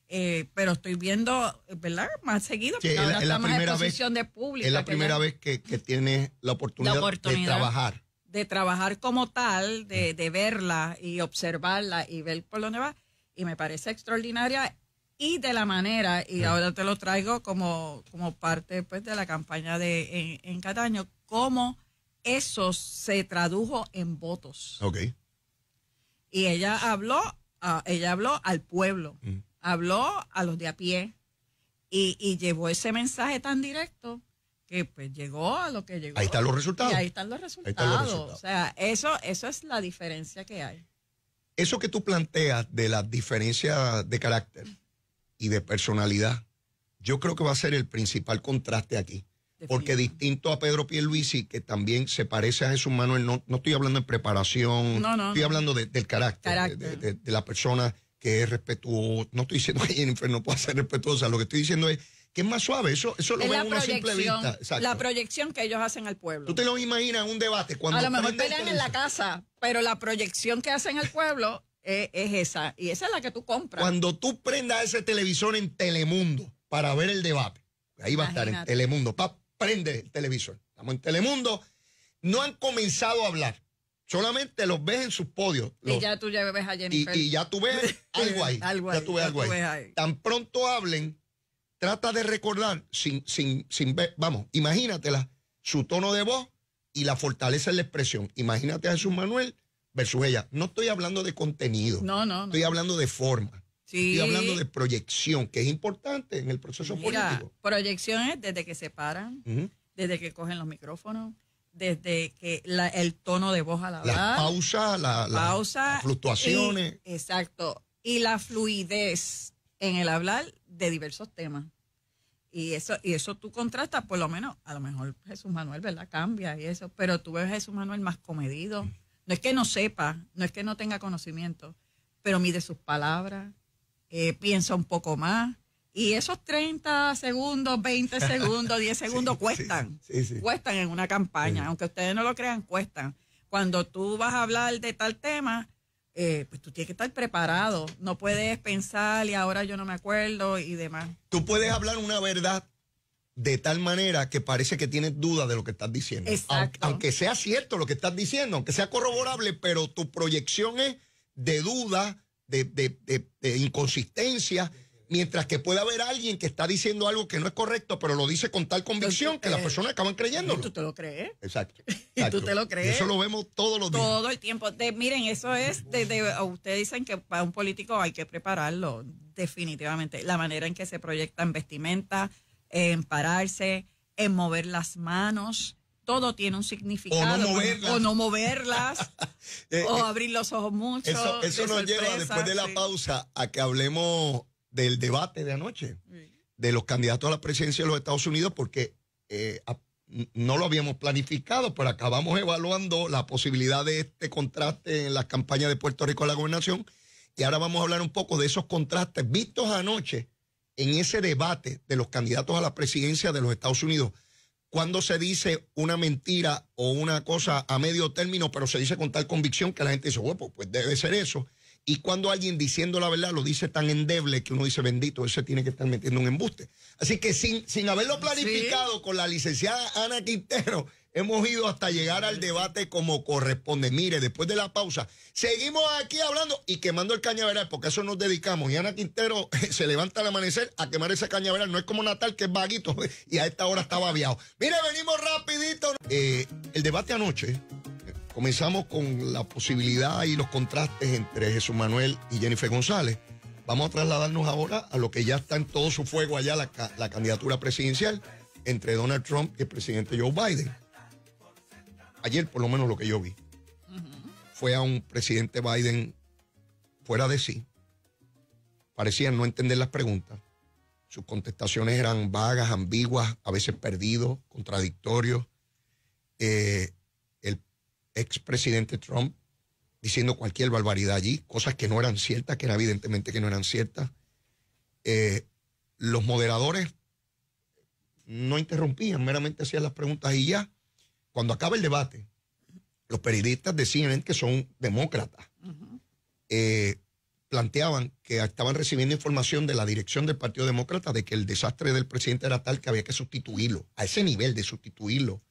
Eh, pero estoy viendo, ¿verdad? Más seguido, porque es la, de público. Es la primera vez que, que tienes la oportunidad, de trabajar. De trabajar como tal, de, verla y observarla y ver por dónde va. Y me parece extraordinaria y de la manera, y mm. ahora te lo traigo como, como parte pues, de la campaña de en, en Cataño, cómo eso se tradujo en votos. Ok. Y ella habló, ah, ella habló al pueblo, mm. habló a los de a pie y, llevó ese mensaje tan directo que pues llegó a lo que llegó. Ahí están los resultados. ahí están los resultados. Están los resultados. O sea, eso, eso es la diferencia que hay. Eso que tú planteas de la diferencia de carácter y de personalidad, yo creo que va a ser el principal contraste aquí. Porque distinto a Pedro Pierluisi, que también se parece a Jesús Manuel, no, estoy hablando de preparación, estoy hablando del carácter, De, la persona que es respetuosa. No estoy diciendo que Jennifer no pueda ser respetuosa, lo que estoy diciendo es que es más suave, eso, eso lo veo en una simple vista. La proyección que ellos hacen al pueblo. Tú te lo imaginas en un debate. Cuando a lo mejor en la casa, pero la proyección que hacen al pueblo es, esa, y esa es la que tú compras. Cuando tú prendas ese televisor en Telemundo para ver el debate, ahí va a estar en Telemundo, papá prende el televisor. Estamos en Telemundo. No han comenzado a hablar. Solamente los ves en sus podios. y ya tú ya ves a Jennifer. Y, ya tú ves algo ahí. ya tú ves algo ahí. Tan pronto hablen, trata de recordar, sin, sin, sin ver, vamos, imagínatela, su tono de voz y la fortaleza en la expresión. Imagínate a Jesús Manuel versus ella. No estoy hablando de contenido. no. no. Estoy hablando de forma hablando de proyección, que es importante en el proceso político. es desde que se paran, desde que cogen los micrófonos, desde que el tono de voz a la Las la, pausa, fluctuaciones. exacto. Y la fluidez en el hablar de diversos temas. Y eso, y eso tú contrastas, por lo menos, a lo mejor Jesús Manuel, ¿verdad? Cambia y eso, pero tú ves a Jesús Manuel más comedido. No es que no sepa, no es que no tenga conocimiento, pero mide sus palabras, pienso eh, piensa un poco más. Y esos 30 segundos, 20 segundos, 10 segundos cuestan. cuestan en una campaña. Aunque ustedes no lo crean, cuestan. Cuando tú vas a hablar de tal tema, eh, pues tú tienes que estar preparado. No puedes pensar y ahora yo no me acuerdo y demás. Tú puedes hablar una verdad de tal manera que parece que tienes duda de lo que estás diciendo. Aunque, sea cierto lo que estás diciendo, aunque sea corroborable, pero tu proyección es de duda de, de, de, mientras que puede haber alguien que está diciendo algo que no es correcto, pero lo dice con tal convicción que las eh, personas acaban creyéndolo. ¿Tú te lo crees? Exacto. ¿Tú te lo crees? eso lo vemos todos los días. Todo el tiempo. miren, eso es, desde ustedes dicen que para un político hay que prepararlo, definitivamente. La manera en que se proyecta en vestimenta, en pararse, en mover las manos, todo tiene un significado. O no moverlas. Eh, o oh, eh, abrir los ojos mucho. Eso, nos lleva después de la pausa a que hablemos del debate de anoche, de los candidatos a la presidencia de los Estados Unidos, porque eh, no lo habíamos planificado, pero acabamos evaluando la posibilidad de este contraste en la campaña de Puerto Rico a la gobernación. Y ahora vamos a hablar un poco de esos contrastes vistos anoche en ese debate de los candidatos a la presidencia de los Estados Unidos cuando se dice una mentira o una cosa a medio término, pero se dice con tal convicción que la gente dice, bueno, pues debe ser eso. Y cuando alguien diciendo la verdad lo dice tan endeble que uno dice, bendito, ese tiene que estar metiendo un embuste. Así que sin, sin haberlo planificado con la licenciada Ana Quintero, Hemos ido hasta llegar al debate como corresponde. Mire, después de la pausa, seguimos aquí hablando y quemando el cañaveral, porque eso nos dedicamos. Y Ana Quintero se levanta al amanecer a quemar ese cañaveral. No es como Natal, que es vaguito, y a esta hora está babiado. Mire, venimos rapidito. Eh, el debate anoche, comenzamos con la posibilidad y los contrastes entre Jesús Manuel y Jennifer González. Vamos a trasladarnos ahora a lo que ya está en todo su fuego allá, la candidatura presidencial entre Donald Trump y el presidente Joe Biden ayer por lo menos lo que yo vi, fue a un presidente Biden fuera de sí, parecía no entender las preguntas, sus contestaciones eran vagas, ambiguas, a veces perdidos, contradictorios. Eh, el expresidente Trump diciendo cualquier barbaridad allí, cosas que no eran ciertas, que era evidentemente que no eran ciertas. Eh, los moderadores no interrumpían, meramente hacían las preguntas y ya cuando acaba el debate, los periodistas decían que son demócratas, eh, planteaban que estaban recibiendo información de la dirección del Partido Demócrata de que el desastre del presidente era tal que había que sustituirlo, a ese nivel de sustituirlo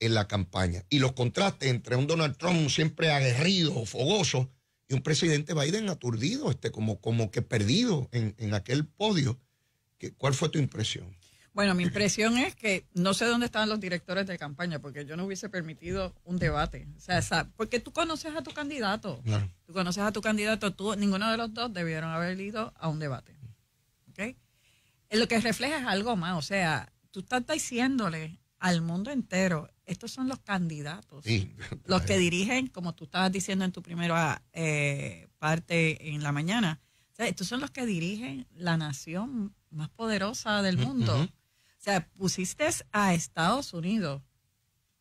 en la campaña. Y los contrastes entre un Donald Trump siempre aguerrido, fogoso, y un presidente Biden aturdido, este, como, como que perdido en, en aquel podio. ¿Cuál fue tu impresión? Bueno, mi impresión es que no sé dónde estaban los directores de campaña, porque yo no hubiese permitido un debate. O sea, porque tú conoces a tu candidato. Tú conoces a tu candidato, tú, ninguno de los dos debieron haber ido a un debate. ¿Ok? Eh, lo que refleja es algo más. O sea, tú estás diciéndole al mundo entero, estos son los candidatos, los que dirigen, como tú estabas diciendo en tu primera eh, parte en la mañana, estos son los que dirigen la nación más poderosa del mundo. O sea, pusiste a Estados Unidos,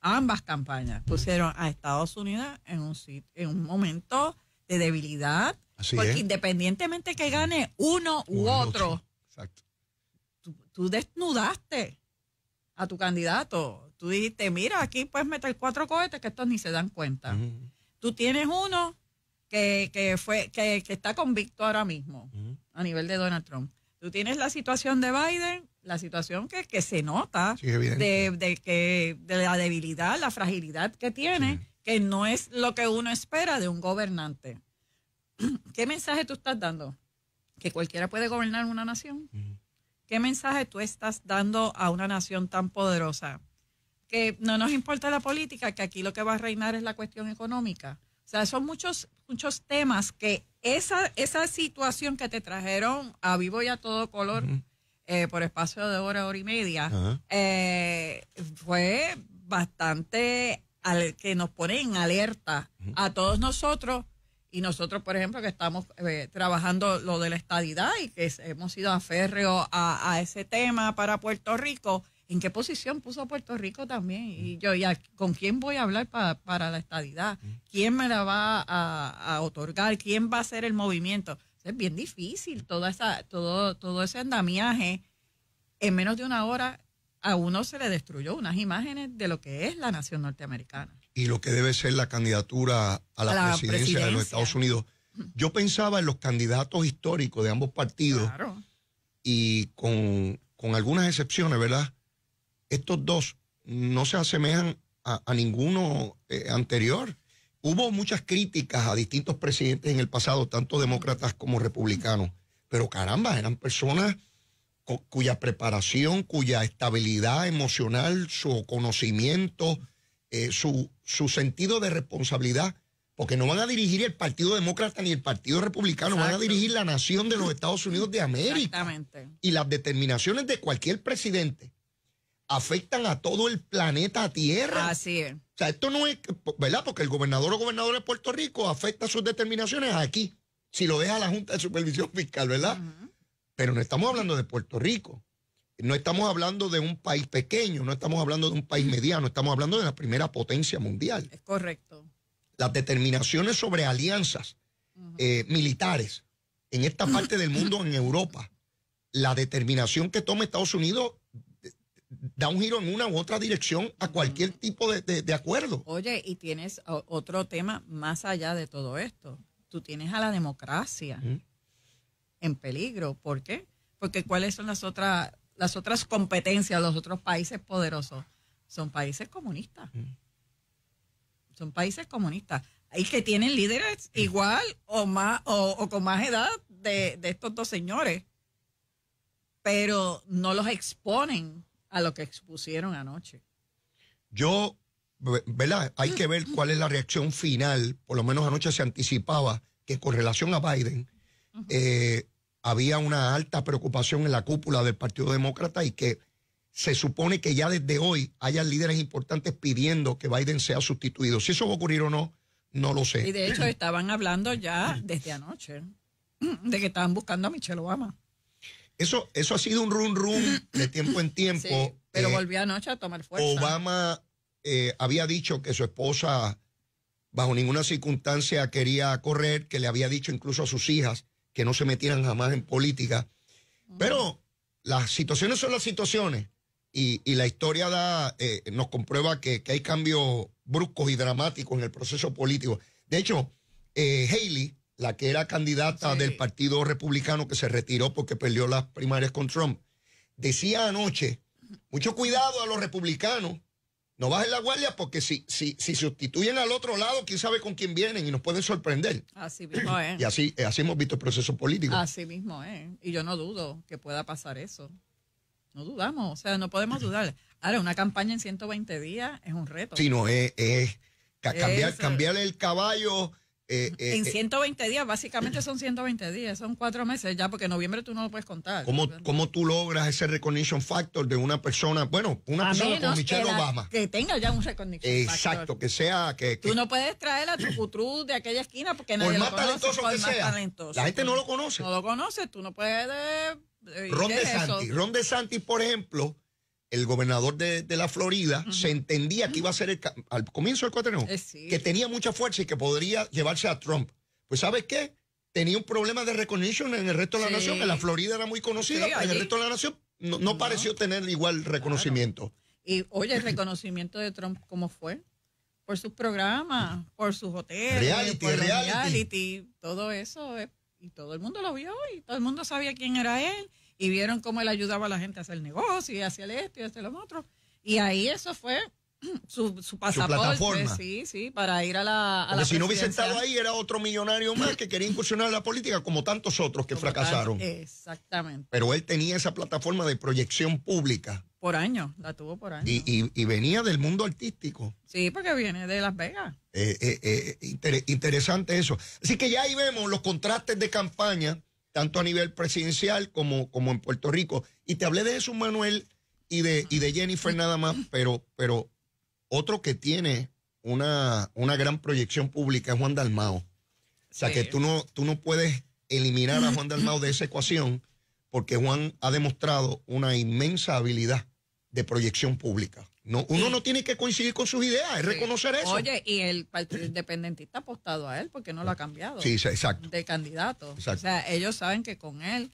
ambas campañas pusieron a Estados Unidos en un, en un momento de debilidad, porque independientemente que gane uno u, otro, Tú, desnudaste a tu candidato. Tú dijiste, mira, aquí puedes meter cuatro cohetes que estos ni se dan cuenta. Tú tienes uno que, que fue, que, está convicto ahora mismo a nivel de Donald Trump. Tú tienes la situación de Biden, la situación que, que se nota de, que, la debilidad, la fragilidad que tiene, que no es lo que uno espera de un gobernante. ¿Qué mensaje tú estás dando? Que cualquiera puede gobernar una nación. ¿Qué mensaje tú estás dando a una nación tan poderosa? Que no nos importa la política, que aquí lo que va a reinar es la cuestión económica. O sea, son muchos, muchos temas que esa, esa situación que te trajeron a vivo y a todo color eh, por espacio de hora, hora y media, eh, fue bastante al, que nos pone en alerta a todos nosotros y nosotros, por ejemplo, que estamos eh, trabajando lo de la estadidad y que hemos sido aférreos a, a ese tema para Puerto Rico, en qué posición puso Puerto Rico también. Y mm. yo, ¿con quién voy a hablar para la estadidad? Mm. ¿Quién me la va a, otorgar? ¿Quién va a hacer el movimiento? Es bien difícil toda esa, todo, todo ese andamiaje. En menos de una hora a uno se le destruyó unas imágenes de lo que es la nación norteamericana. Y lo que debe ser la candidatura a la, presidencia, de los Estados Unidos. Mm. Yo pensaba en los candidatos históricos de ambos partidos y con algunas excepciones, ¿verdad? estos dos no se asemejan a, ninguno eh, anterior. Hubo muchas críticas a distintos presidentes en el pasado, tanto demócratas como republicanos, pero caramba, eran personas cuya preparación, cuya estabilidad emocional, su conocimiento, eh, su, su, sentido de responsabilidad, porque no van a dirigir el Partido Demócrata ni el Partido Republicano, van a dirigir la nación de los Estados Unidos de América. Exactamente. Y las determinaciones de cualquier presidente afectan a todo el planeta Tierra. Así es. O sea, esto no es, ¿verdad? Porque el gobernador o gobernador de Puerto Rico afecta sus determinaciones aquí, si lo deja la Junta de Supervisión Fiscal, ¿verdad? Pero no estamos hablando de Puerto Rico, no estamos hablando de un país pequeño, no estamos hablando de un país mediano, estamos hablando de la primera potencia mundial. Es correcto. Las determinaciones sobre alianzas eh, militares en esta parte del mundo, en Europa, la determinación que toma Estados Unidos da un giro en una u otra dirección a cualquier tipo de, acuerdo. Oye, y tienes otro tema más allá de todo esto. Tú tienes a la democracia en peligro. ¿Por qué? Porque cuáles son las otras, las otras competencias los otros países poderosos. Son países comunistas. Son países comunistas. Hay que tienen líderes igual o, más, o, con más edad de, de estos dos señores pero no los exponen a lo que expusieron anoche. Yo, ¿verdad? Hay que ver cuál es la reacción final. Por lo menos anoche se anticipaba que con relación a Biden eh, había una alta preocupación en la cúpula del Partido Demócrata y que se supone que ya desde hoy haya líderes importantes pidiendo que Biden sea sustituido. Si eso va a ocurrir o no, no lo sé. Y de hecho estaban hablando ya desde anoche de que estaban buscando a Michelle Obama. Eso, ha sido un run run de tiempo en tiempo. pero eh, volvió anoche a tomar fuerza. Obama eh, había dicho que su esposa bajo ninguna circunstancia quería correr, que le había dicho incluso a sus hijas que no se metieran jamás en política. Pero las situaciones son las situaciones y, la historia da, eh, nos comprueba que, que, hay cambios bruscos y dramáticos en el proceso político. De hecho, Haley, la que era candidata del Partido Republicano que se retiró porque perdió las primarias con Trump, decía anoche, mucho cuidado a los republicanos, no bajen la guardia porque si, si, si sustituyen al otro lado, quién sabe con quién vienen y nos pueden sorprender. Así mismo es. Y así, así hemos visto el proceso político. Así mismo es. Y yo no dudo que pueda pasar eso. No dudamos, o sea, no podemos dudar. Ahora, una campaña en 120 días es un reto. Sí, no, es, es cambiar, eh, cambiar el caballo eh, eh, en 120 eh, días, básicamente son 120 días, son cuatro meses ya, porque en noviembre tú no lo puedes contar. ¿Cómo, cómo tú logras ese recognition factor de una persona, bueno, una persona como Michelle Obama? Que tenga ya un recognition factor. Exacto, que sea... Que, Tú no puedes traer a tu cutruz de aquella esquina porque nadie más lo conoce, talentoso por más talentoso. La gente no lo conoce. No lo conoce, tú no puedes... Ron de Santi, Ron Santi, por ejemplo el gobernador de, la Florida se entendía que iba a ser el, al comienzo del 4 eh, que tenía mucha fuerza y que podría llevarse a Trump. Pues ¿sabes qué? Tenía un problema de recognition en el resto de la nación, en la Florida era muy conocida, pero en el resto de la nación no, pareció tener igual reconocimiento. Y oye, el reconocimiento de Trump, ¿cómo fue? Por sus programas, por sus hoteles, reality, reality, todo eso. Eh, y todo el mundo lo vio y todo el mundo sabía quién era él y vieron cómo él ayudaba a la gente a hacer negocio y hacia el esto y hacia lo otro. Y ahí eso fue su, su pasaporte, su sí, sí, para ir a la. A si no hubiese estado ahí, era otro millonario más que quería incursionar en la política, como tantos otros que fracasaron. exactamente. Pero él tenía esa plataforma de proyección pública. Por años, la tuvo por años. Y, venía del mundo artístico. Sí, porque viene de Las Vegas. Eh, eh, eh, interesante eso. Así que ya ahí vemos los contrastes de campaña tanto a nivel presidencial como, como en Puerto Rico. Y te hablé de eso, Manuel y de, y de Jennifer nada más, pero, pero otro que tiene una, una gran proyección pública es Juan Dalmao. O sea que tú no, tú no puedes eliminar a Juan Dalmao de esa ecuación porque Juan ha demostrado una inmensa habilidad de proyección pública. No, uno no tiene que coincidir con sus ideas, es reconocer eso. Oye, y el Partido Independentista ha apostado a él porque no lo ha cambiado. Sí, exacto. De candidato. O sea, ellos saben que con él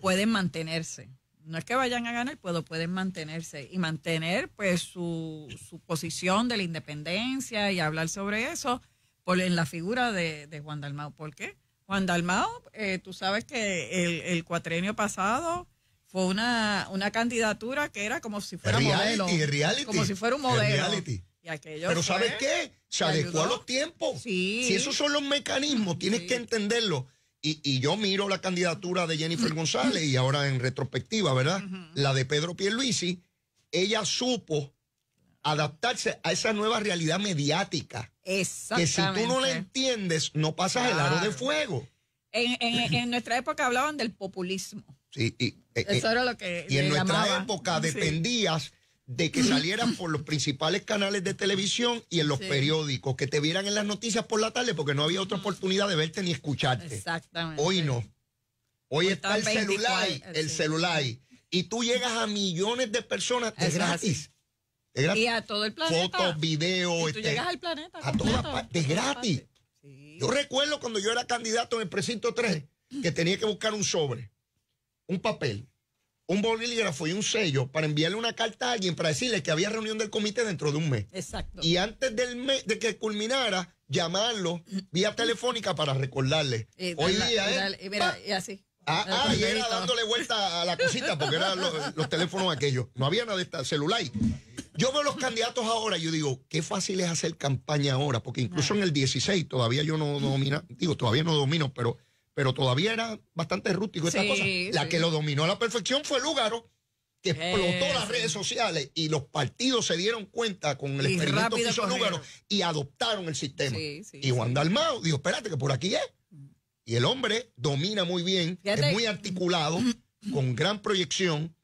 pueden mantenerse. No es que vayan a ganar, pero pueden mantenerse y mantener pues su, su posición de la independencia y hablar sobre eso por, en la figura de, Juan Dalmao. ¿Por qué? Juan Dalmao, eh, tú sabes que el, el cuatrenio pasado fue una, candidatura que era como si fuera reality, modelo. Reality, como si fuera un modelo. Pero ¿sabes qué? Se adecuó a los tiempos. Si esos son los mecanismos, tienes que entenderlo. Y, yo miro la candidatura de Jennifer González y ahora en retrospectiva, ¿verdad? La de Pedro Pierluisi, ella supo adaptarse a esa nueva realidad mediática. Exactamente. Que si tú no la entiendes, no pasas el aro de fuego. En, en nuestra época hablaban del populismo. Sí, y eh, Eso eh, era lo que. Y en nuestra época dependías. de que salieran por los principales canales de televisión y en los periódicos, que te vieran en las noticias por la tarde porque no había otra mm. oportunidad de verte ni escucharte. Exactamente. Hoy no. Hoy, está el celular, el, celular. Y tú llegas a millones de personas es gratis. Y a todo el planeta. Fotos, videos. etc. Este, llegas planeta. gratis. Yo recuerdo cuando yo era candidato en el precinto 3 que tenía que buscar un sobre un papel, un bolígrafo y un sello para enviarle una carta a alguien para decirle que había reunión del comité dentro de un mes. Exacto. Y antes del mes, de que culminara, llamarlo vía telefónica para recordarle. Eh, Hoy día, eh, y así. Ah, ah y era dándole vuelta a la cosita porque eran los, teléfonos aquellos. No había nada de esta celular. Yo veo los candidatos ahora, yo digo, qué fácil es hacer campaña ahora, porque incluso en el 16 todavía yo no domino, digo, todavía no domino, pero pero todavía era bastante rústico esta cosa. La que lo dominó a la perfección fue Lugaro, que explotó las redes sociales y los partidos se dieron cuenta con el experimento que hizo Lugaro y adoptaron el sistema. y Juan Dalmao dijo, espérate, que por aquí es. Y el hombre domina muy bien, es muy articulado, con gran proyección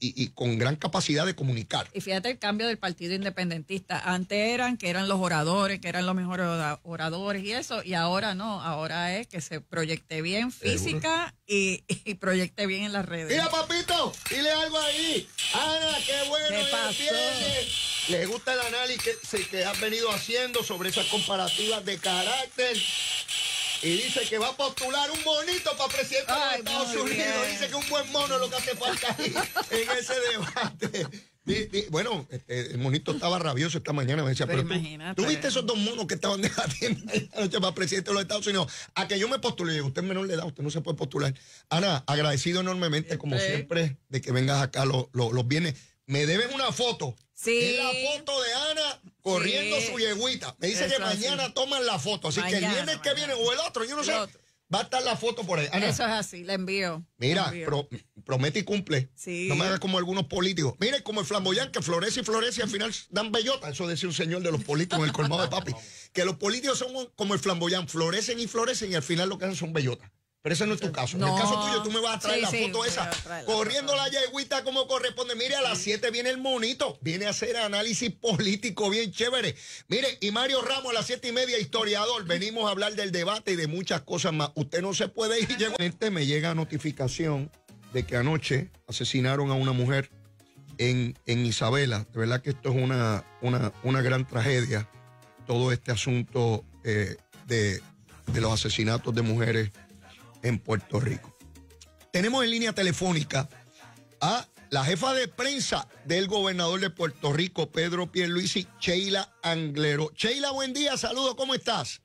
y, con gran capacidad de comunicar. Y fíjate el cambio del Partido Independentista. Antes eran que eran los oradores, que eran los mejores oradores y eso, y ahora no, ahora es que se proyecte bien física y, proyecte bien en las redes. Mira, papito, dile algo ahí. Ana, qué bueno. Les gusta el análisis que, que has venido haciendo sobre esas comparativas de carácter y dice que va a postular un monito para presidente de los Estados Unidos. Dice que un buen mono es lo que hace falta ahí en ese debate. bueno, este, el monito estaba rabioso esta mañana. Me decía, pero, tú, viste esos dos monos que estaban debatiendo noche para presidente de los Estados Unidos. A que yo me postulé, usted menor le da, usted no se puede postular. Ana, agradecido enormemente, como siempre, de que vengas acá los, los, Me debes una foto y la foto de Ana corriendo su yeguita. Me dice que mañana toman la foto. Así que el viernes que viene o el otro, yo no sé. Va a estar la foto por ahí. Eso es así, la envío. Mira, promete y cumple. No me hagas como algunos políticos. Mire, como el flamboyán que florece y florece y al final dan bellota. Eso decía un señor de los políticos en el colmado de papi. que los políticos son como el flamboyán, florecen y florecen y al final lo que hacen son bellotas. Pero ese no es tu caso. En el caso tuyo, tú me vas a traer la foto esa, corriendo la yeguita como corresponde. Mire, a las 7 viene el monito, viene a hacer análisis político bien chévere. Mire, y Mario Ramos a las 7 y media, historiador. Venimos a hablar del debate y de muchas cosas más. Usted no se puede ir. Me llega notificación de que anoche asesinaron a una mujer en, en Isabela. De verdad que esto es una, una, gran tragedia, todo este asunto eh, de, de los asesinatos de mujeres en Puerto Rico. Tenemos en línea telefónica a la jefa de prensa del gobernador de Puerto Rico, Pedro Pierluisi, Sheila Anglero. Sheila, buen día, saludos, ¿cómo estás?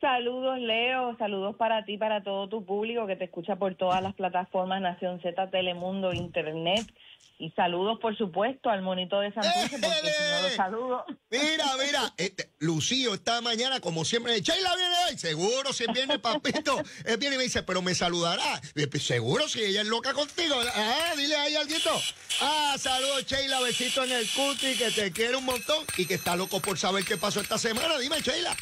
Saludos, Leo. Saludos para ti, para todo tu público que te escucha por todas las plataformas Nación Z, Telemundo, Internet. Y saludos, por supuesto, al monito de San porque si lo saludo. Mira, mira, este, Lucío esta mañana, como siempre, Sheila viene hoy, seguro si viene papito. Él viene y me dice, pero me saludará. Pues, seguro si ella es loca contigo. Ah, dile ahí alguien. Ah, saludos, Sheila, besito en el cuti, que te quiere un montón y que está loco por saber qué pasó esta semana. Dime, Sheila.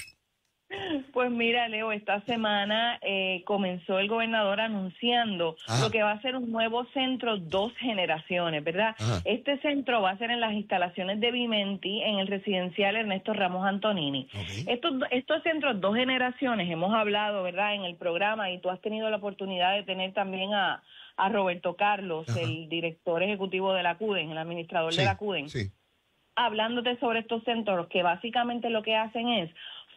Pues mira, Leo, esta semana eh, comenzó el gobernador anunciando lo que va a ser un nuevo centro dos generaciones, ¿verdad? Este centro va a ser en las instalaciones de Vimenti, en el residencial Ernesto Ramos Antonini. Estos, centros dos generaciones, hemos hablado, ¿verdad?, en el programa y tú has tenido la oportunidad de tener también a, Roberto Carlos, el director ejecutivo de la CUDEN, el administrador de la CUDEN. hablándote sobre estos centros que básicamente lo que hacen es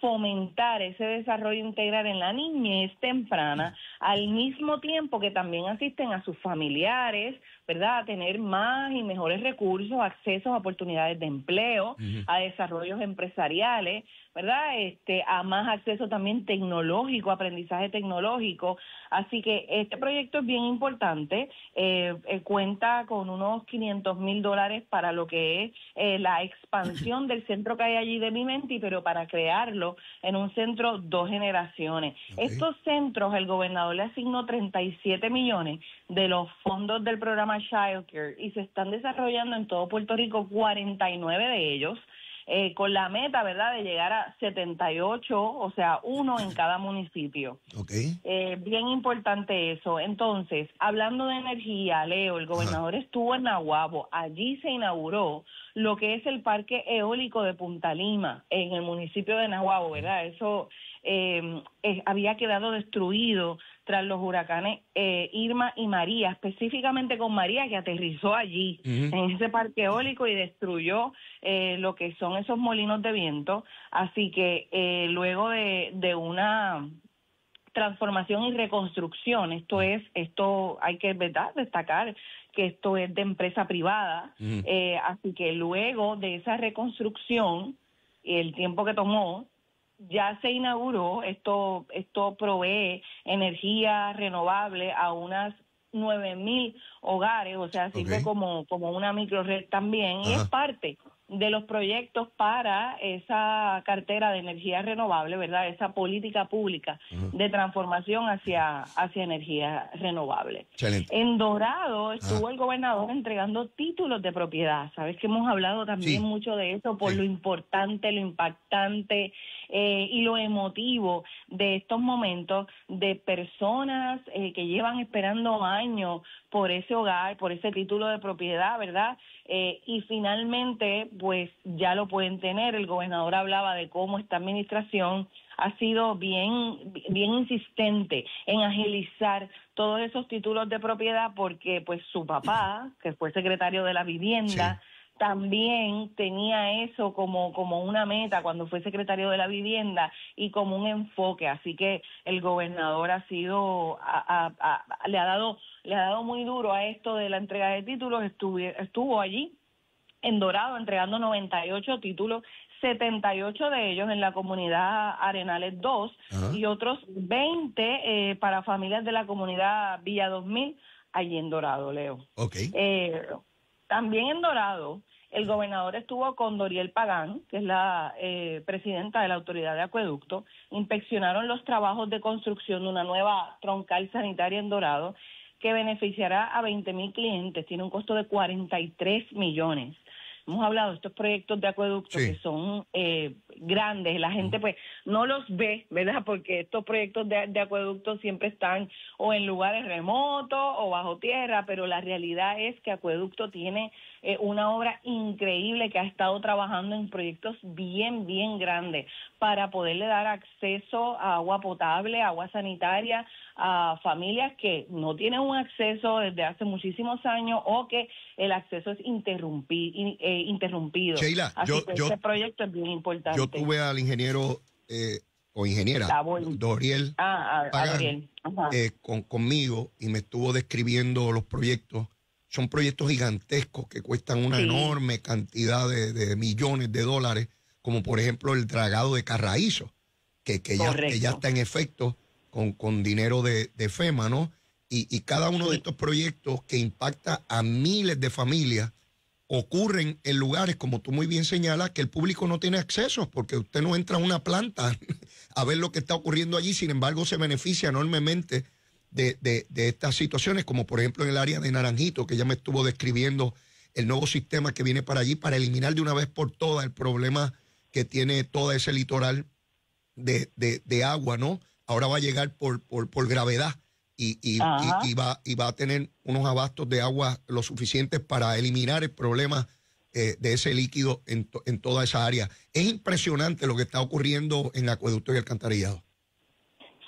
fomentar ese desarrollo integral en la niñez temprana, al mismo tiempo que también asisten a sus familiares, ¿verdad? A tener más y mejores recursos, acceso a oportunidades de empleo, a desarrollos empresariales, ¿verdad? Este, a más acceso también tecnológico, aprendizaje tecnológico. Así que este proyecto es bien importante. Eh, eh, cuenta con unos 500 mil dólares para lo que es eh, la expansión del centro que hay allí de Mimenti, pero para crearlo en un centro dos generaciones. Estos centros, el gobernador le asignó 37 millones de los fondos del programa Child y se están desarrollando en todo Puerto Rico 49 de ellos. Eh, con la meta, ¿verdad?, de llegar a 78, o sea, uno en cada municipio. Eh, bien importante eso. Entonces, hablando de energía, Leo, el gobernador estuvo en Nahuabo, allí se inauguró lo que es el parque eólico de Punta Lima, en el municipio de Nahuabo, ¿verdad? Eso eh, había quedado destruido tras los huracanes eh, Irma y María, específicamente con María que aterrizó allí, en ese parque eólico y destruyó eh, lo que son esos molinos de viento. Así que eh, luego de, una transformación y reconstrucción. Esto es, esto hay que ¿verdad? destacar que esto es de empresa privada. así que luego de esa reconstrucción, y el tiempo que tomó, ya se inauguró, esto, esto provee energía renovable a unas 9.000 hogares, o sea, sirve como, como una microred también, y es parte de los proyectos para esa cartera de energía renovable, ¿verdad? Esa política pública de transformación hacia, hacia energía renovable. En Dorado estuvo el gobernador entregando títulos de propiedad. Sabes que hemos hablado también mucho de eso por lo importante, lo impactante eh, y lo emotivo de estos momentos de personas eh, que llevan esperando años por ese hogar, por ese título de propiedad, ¿verdad? Eh, y finalmente, pues ya lo pueden tener. El gobernador hablaba de cómo esta administración ha sido bien, bien insistente en agilizar todos esos títulos de propiedad porque pues su papá, que fue secretario de la vivienda, también tenía eso como, como una meta cuando fue secretario de la vivienda y como un enfoque. Así que el gobernador ha sido, le ha dado, le ha dado muy duro a esto de la entrega de títulos, estuvo allí en Dorado entregando 98 títulos, 78 de ellos en la comunidad Arenales 2 y otros 20 eh, para familias de la comunidad Villa 2000 allí en Dorado, Leo. Eh, también en Dorado, el gobernador estuvo con Doriel Pagán, que es la eh, presidenta de la Autoridad de Acueducto. Inspeccionaron los trabajos de construcción de una nueva troncal sanitaria en Dorado que beneficiará a 20 mil clientes. Tiene un costo de 43 millones hemos hablado de estos proyectos de acueducto que son eh, grandes, la gente mm. pues no los ve, ¿verdad? Porque estos proyectos de, de acueductos siempre están o en lugares remotos o bajo tierra, pero la realidad es que acueducto tiene eh, una obra increíble que ha estado trabajando en proyectos bien, bien grandes para poderle dar acceso a agua potable, agua sanitaria a familias que no tienen un acceso desde hace muchísimos años o que el acceso es eh, interrumpido. Sheila, yo, proyecto es bien importante. Yo tuve al ingeniero eh, o ingeniera Doriel ah, ah, eh, conmigo y me estuvo describiendo los proyectos. Son proyectos gigantescos que cuestan una enorme cantidad de, millones de dólares, como por ejemplo el dragado de Carraízo, que, que ya está en efecto con, dinero de, FEMA, ¿no? Y, cada uno de estos proyectos que impacta a miles de familias ocurren en lugares, como tú muy bien señalas, que el público no tiene acceso, porque usted no entra a una planta a ver lo que está ocurriendo allí, sin embargo se beneficia enormemente de, de, estas situaciones, como por ejemplo en el área de Naranjito, que ya me estuvo describiendo el nuevo sistema que viene para allí, para eliminar de una vez por todas el problema que tiene todo ese litoral de agua, ¿no? ahora va a llegar por, por, por gravedad y, y, va, y va a tener unos abastos de agua lo suficientes para eliminar el problema eh, de ese líquido en, toda esa área. Es impresionante lo que está ocurriendo en acueducto y alcantarillado.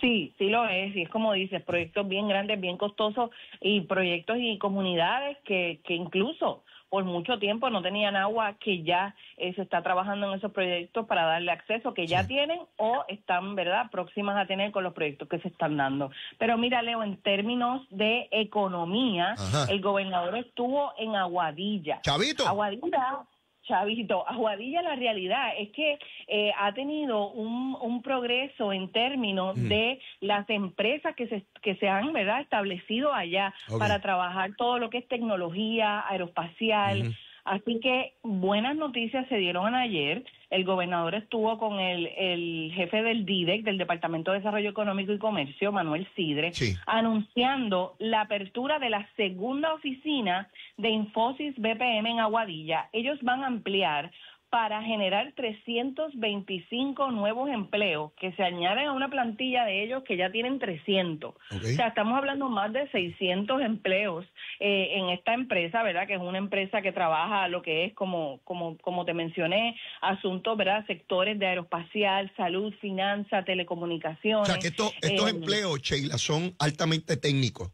Sí, sí lo es, y es como dices, proyectos bien grandes, bien costosos y proyectos y comunidades que, que incluso por mucho tiempo no tenían agua que ya eh, se está trabajando en esos proyectos para darle acceso que ya tienen o están, ¿verdad?, próximas a tener con los proyectos que se están dando. Pero mira, Leo, en términos de economía, el gobernador estuvo en Aguadilla. Chavito. Aguadilla Chavito, Aguadilla la realidad es que eh, ha tenido un, un, progreso en términos mm. de las empresas que se, que se han ¿verdad? establecido allá para trabajar todo lo que es tecnología aeroespacial. Así que buenas noticias se dieron ayer el gobernador estuvo con el, jefe del DIDEC, del Departamento de Desarrollo Económico y Comercio, Manuel Sidre, anunciando la apertura de la segunda oficina de Infosys BPM en Aguadilla. Ellos van a ampliar para generar 325 nuevos empleos que se añaden a una plantilla de ellos que ya tienen 300. O sea, estamos hablando más de 600 empleos eh, en esta empresa, ¿verdad? Que es una empresa que trabaja lo que es, como, como, como te mencioné, asuntos, ¿verdad? Sectores de aeroespacial, salud, finanza, telecomunicaciones. O sea, que estos eh, empleos, Sheila, son altamente técnicos.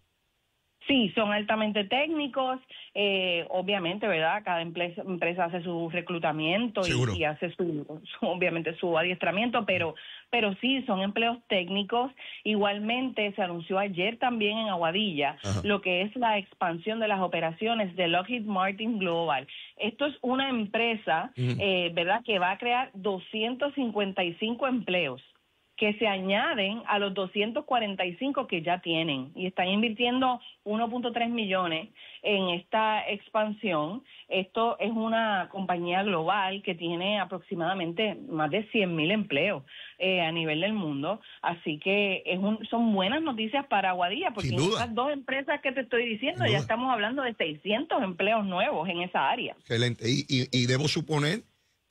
Sí, son altamente técnicos. Eh, obviamente, ¿verdad? Cada empresa, hace su reclutamiento y, hace su, obviamente, su adiestramiento, pero, pero sí, son empleos técnicos. Igualmente, se anunció ayer también en Aguadilla lo que es la expansión de las operaciones de Lockheed Martin Global. Esto es una empresa, eh, ¿verdad?, que va a crear 255 empleos que se añaden a los 245 que ya tienen y están invirtiendo 1.3 millones en esta expansión. Esto es una compañía global que tiene aproximadamente más de 100 mil empleos eh, a nivel del mundo, así que es un, son buenas noticias para Guadilla. porque en esas dos empresas que te estoy diciendo ya estamos hablando de 600 empleos nuevos en esa área. Excelente. y, y debo suponer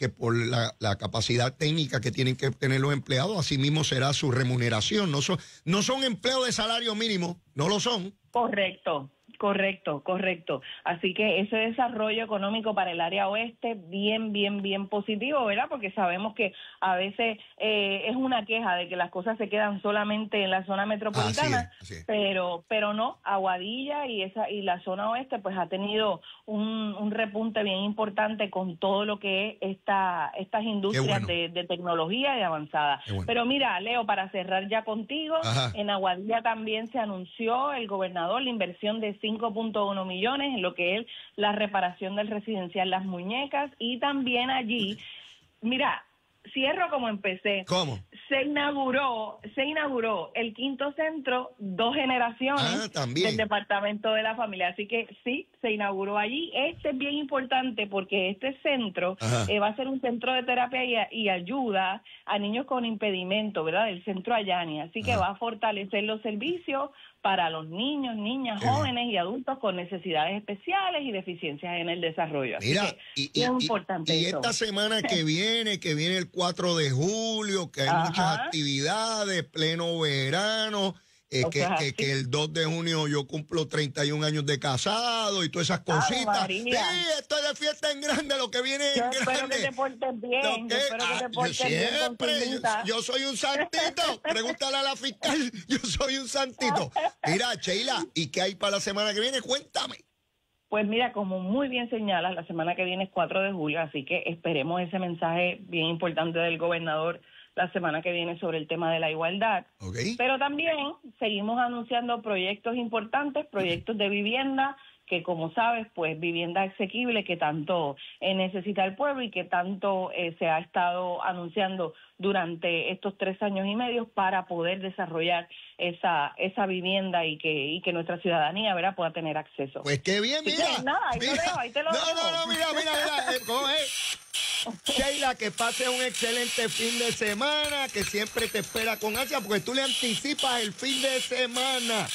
que por la, capacidad técnica que tienen que tener los empleados, así mismo será su remuneración. No son, no son empleos de salario mínimo, no lo son. Correcto. Correcto, correcto. Así que ese desarrollo económico para el área oeste, bien, bien, bien positivo, ¿verdad? Porque sabemos que a veces eh, es una queja de que las cosas se quedan solamente en la zona metropolitana, ah, pero pero no, Aguadilla y esa y la zona oeste pues ha tenido un, repunte bien importante con todo lo que es estas industrias de, tecnología y avanzada. Pero mira, Leo, para cerrar ya contigo, en Aguadilla también se anunció el gobernador la inversión de 5.1 millones en lo que es la reparación del residencial Las Muñecas y también allí, mira, cierro como empecé. ¿Cómo? Se inauguró, se inauguró el quinto centro dos generaciones ah, del departamento de la familia. Así que sí, se inauguró allí. Este es bien importante porque este centro eh, va a ser un centro de terapia y, ayuda a niños con impedimento, ¿verdad? El centro Ayani. Así que va a fortalecer los servicios, para los niños, niñas, eh. jóvenes y adultos con necesidades especiales y deficiencias en el desarrollo. Mira, y, es importante. Y, esta semana que viene, que viene el 4 de julio, que hay muchas actividades, pleno verano. Eh, que, que, el 2 de junio yo cumplo 31 años de casado y todas esas cositas. Sí, esto es de fiesta en grande, lo que viene espero Que te portes bien, ah, siempre, yo, soy un santito. Pregúntale a la fiscal, yo soy un santito. Mira, Sheila, ¿y qué hay para la semana que viene? Cuéntame. Pues mira, como muy bien señalas, la semana que viene es 4 de julio, así que esperemos ese mensaje bien importante del gobernador la semana que viene sobre el tema de la igualdad. Pero también seguimos anunciando proyectos importantes, proyectos de vivienda, que como sabes, pues vivienda asequible que tanto eh, necesita el pueblo y que tanto eh, se ha estado anunciando durante estos tres años y medio para poder desarrollar esa esa vivienda y que y que nuestra ciudadanía ¿verdad? pueda tener acceso. Pues qué bien, mira. nada, ahí mira, ahí te lo No, no, mira, mira, mira, eh, Sheila, que pase un excelente fin de semana, que siempre te espera con ansia, porque tú le anticipas el fin de semana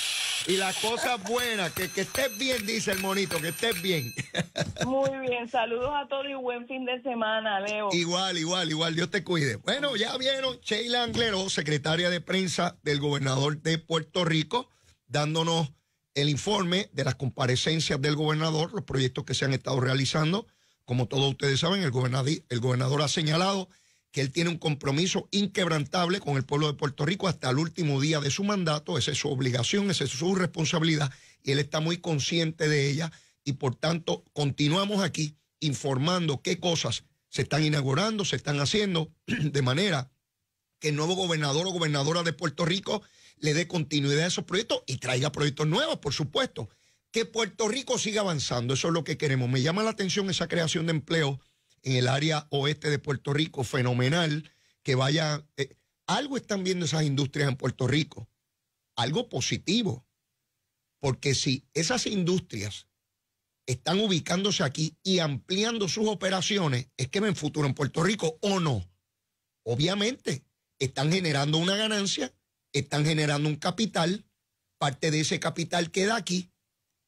y las cosas buenas, que, que estés bien, dice el monito, que estés bien. Muy bien, saludos a todos y buen fin de semana, Leo. Igual, igual, igual, Dios te cuide. Bueno, ya vieron Sheila Anglero, secretaria de prensa del gobernador de Puerto Rico, dándonos el informe de las comparecencias del gobernador, los proyectos que se han estado realizando. Como todos ustedes saben, el el gobernador ha señalado que él tiene un compromiso inquebrantable con el pueblo de Puerto Rico hasta el último día de su mandato, esa es su obligación, esa es su responsabilidad, y él está muy consciente de ella, y por tanto continuamos aquí informando qué cosas se están inaugurando, se están haciendo, de manera que el nuevo gobernador o gobernadora de Puerto Rico le dé continuidad a esos proyectos y traiga proyectos nuevos, por supuesto. Que Puerto Rico siga avanzando, eso es lo que queremos. Me llama la atención esa creación de empleo en el área oeste de Puerto Rico, fenomenal, que vaya... Eh, algo están viendo esas industrias en Puerto Rico, algo positivo, porque si esas industrias están ubicándose aquí y ampliando sus operaciones, es que ven futuro en Puerto Rico o no. Obviamente, están generando una ganancia, están generando un capital, parte de ese capital queda aquí,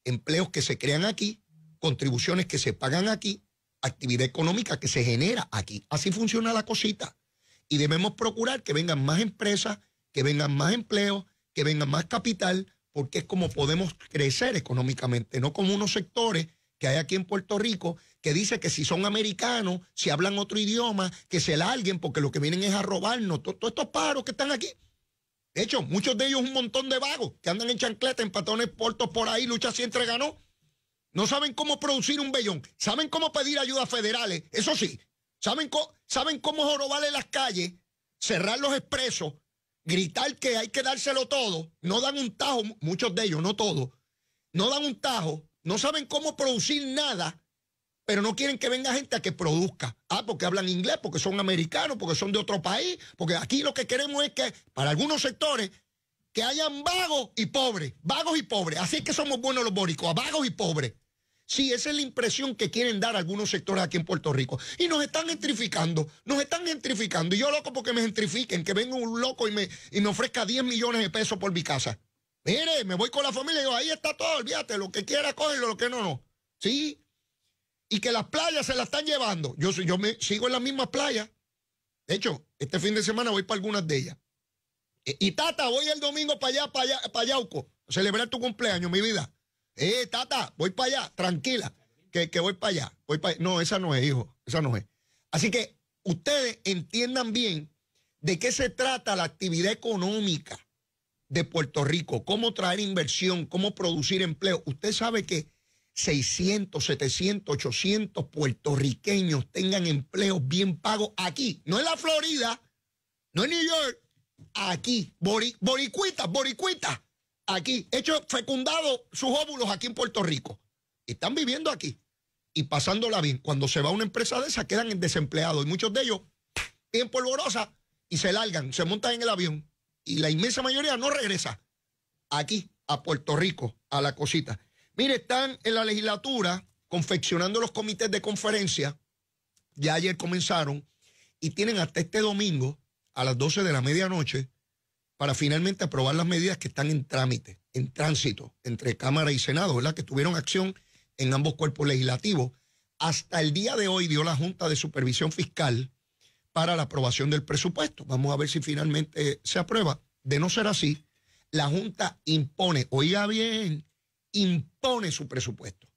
empleos que se crean aquí, contribuciones que se pagan aquí, actividad económica que se genera aquí. Así funciona la cosita. Y debemos procurar que vengan más empresas, que vengan más empleos, que vengan más capital, porque es como podemos crecer económicamente, no como unos sectores que hay aquí en Puerto Rico que dice que si son americanos, si hablan otro idioma, que se larguen porque lo que vienen es a robarnos. Todos estos paros que están aquí. De hecho, muchos de ellos un montón de vagos que andan en chancleta, en patones puertos por ahí, lucha siempre ganó. No saben cómo producir un vellón. Saben cómo pedir ayuda federales. Eso sí. Saben, saben cómo jorobarle las calles, cerrar los expresos, gritar que hay que dárselo todo. No dan un tajo, muchos de ellos, no todos. No dan un tajo. No saben cómo producir nada pero no quieren que venga gente a que produzca. Ah, porque hablan inglés, porque son americanos, porque son de otro país, porque aquí lo que queremos es que para algunos sectores que hayan vagos y pobres, vagos y pobres. Así es que somos buenos los boricos, vagos y pobres. Sí, esa es la impresión que quieren dar algunos sectores aquí en Puerto Rico. Y nos están gentrificando, nos están gentrificando. Y yo loco porque me gentrifiquen, que venga un loco y me, y ofrezca 10 millones de pesos por mi casa. Mire, me voy con la familia y digo, ahí está todo, olvídate, lo que quiera cógelo, lo que no, no. Sí. Y que las playas se las están llevando. Yo, yo me sigo en las mismas playas. De hecho, este fin de semana voy para algunas de ellas. Eh, y Tata, voy el domingo para allá, para allá, para Yauco, celebrar tu cumpleaños, mi vida. Eh, Tata, voy para allá, tranquila, que, voy para allá, No, esa no es, hijo, esa no es. Así que ustedes entiendan bien de qué se trata la actividad económica de Puerto Rico, cómo traer inversión, cómo producir empleo. Usted sabe que 600, 700, 800 puertorriqueños tengan empleo bien pago aquí, no en la Florida, no en New York, aquí, boricuitas, boricuitas, aquí, hecho, fecundado sus óvulos aquí en Puerto Rico. Están viviendo aquí y pasándola bien. Cuando se va a una empresa de esa, quedan desempleados y muchos de ellos bien polvorosa y se largan, se montan en el avión y la inmensa mayoría no regresa aquí a Puerto Rico, a la cosita. Mire, están en la legislatura confeccionando los comités de conferencia, ya ayer comenzaron, y tienen hasta este domingo a las 12 de la medianoche para finalmente aprobar las medidas que están en trámite, en tránsito entre Cámara y Senado, ¿verdad? Que tuvieron acción en ambos cuerpos legislativos. Hasta el día de hoy dio la Junta de Supervisión Fiscal para la aprobación del presupuesto. Vamos a ver si finalmente se aprueba. De no ser así, la Junta impone, oiga bien, impone su presupuesto.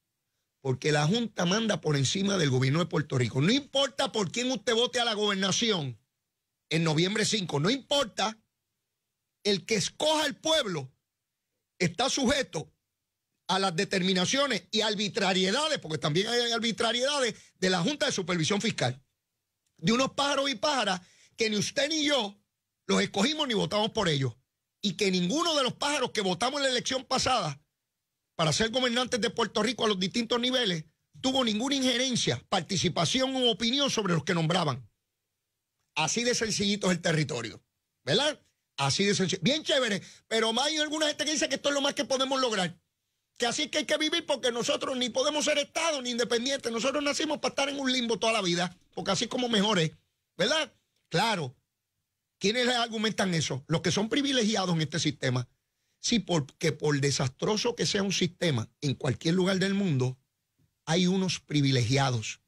Porque la Junta manda por encima del gobierno de Puerto Rico. No importa por quién usted vote a la gobernación, en noviembre 5. No importa, el que escoja el pueblo está sujeto a las determinaciones y arbitrariedades, porque también hay arbitrariedades de la Junta de Supervisión Fiscal, de unos pájaros y pájaras que ni usted ni yo los escogimos ni votamos por ellos, y que ninguno de los pájaros que votamos en la elección pasada para ser gobernantes de Puerto Rico a los distintos niveles tuvo ninguna injerencia, participación o opinión sobre los que nombraban. Así de sencillito es el territorio, ¿verdad? Así de sencillo. Bien chévere, pero más hay alguna gente que dice que esto es lo más que podemos lograr. Que así que hay que vivir porque nosotros ni podemos ser Estado ni independientes. Nosotros nacimos para estar en un limbo toda la vida, porque así como mejores, ¿verdad? Claro. ¿Quiénes argumentan eso? Los que son privilegiados en este sistema. Sí, porque por desastroso que sea un sistema en cualquier lugar del mundo, hay unos privilegiados,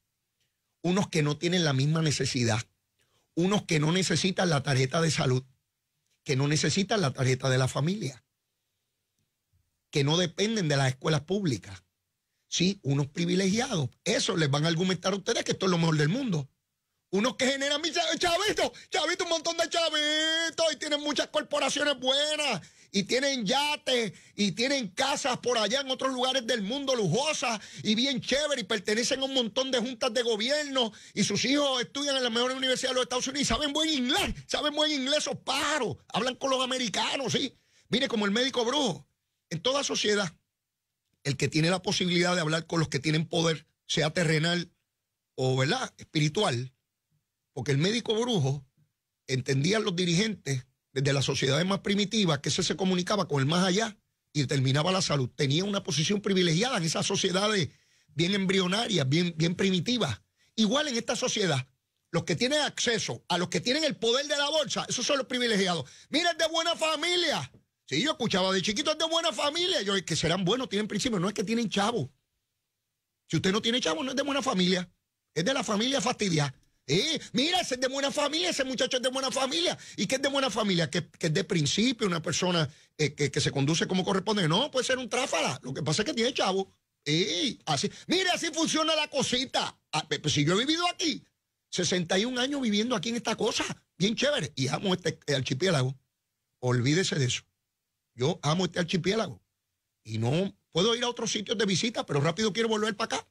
unos que no tienen la misma necesidad unos que no necesitan la tarjeta de salud, que no necesitan la tarjeta de la familia, que no dependen de las escuelas públicas. Sí, unos privilegiados. Eso les van a argumentar a ustedes que esto es lo mejor del mundo. Unos que generan mis chavitos, chavitos, un montón de chavitos y tienen muchas corporaciones buenas y tienen yates y tienen casas por allá en otros lugares del mundo lujosas y bien chévere y pertenecen a un montón de juntas de gobierno y sus hijos estudian en la mejor universidad de los Estados Unidos y saben buen inglés, saben buen inglés esos pájaros, hablan con los americanos, ¿sí? Mire, como el médico brujo, en toda sociedad, el que tiene la posibilidad de hablar con los que tienen poder, sea terrenal o, ¿verdad?, espiritual, porque el médico brujo entendía a los dirigentes desde las sociedades más primitivas, que ese se comunicaba con el más allá y determinaba la salud. Tenía una posición privilegiada en esas sociedades bien embrionarias, bien, bien primitivas. Igual en esta sociedad, los que tienen acceso a los que tienen el poder de la bolsa, esos son los privilegiados. Mira, es de buena familia. Sí, yo escuchaba de chiquito, es de buena familia. Yo, es que serán buenos, tienen principios. No es que tienen chavo. Si usted no tiene chavo, no es de buena familia. Es de la familia fastidiada. Eh, mira, ese es de buena familia, ese muchacho es de buena familia. ¿Y qué es de buena familia? Que, es de principio una persona eh, que, se conduce como corresponde. No, puede ser un tráfala. Lo que pasa es que tiene chavo. Eh, así. Mira, así funciona la cosita. Ah, pues, si yo he vivido aquí, 61 años viviendo aquí en esta cosa, bien chévere. Y amo este, este archipiélago. Olvídese de eso. Yo amo este archipiélago. Y no puedo ir a otros sitios de visita, pero rápido quiero volver para acá.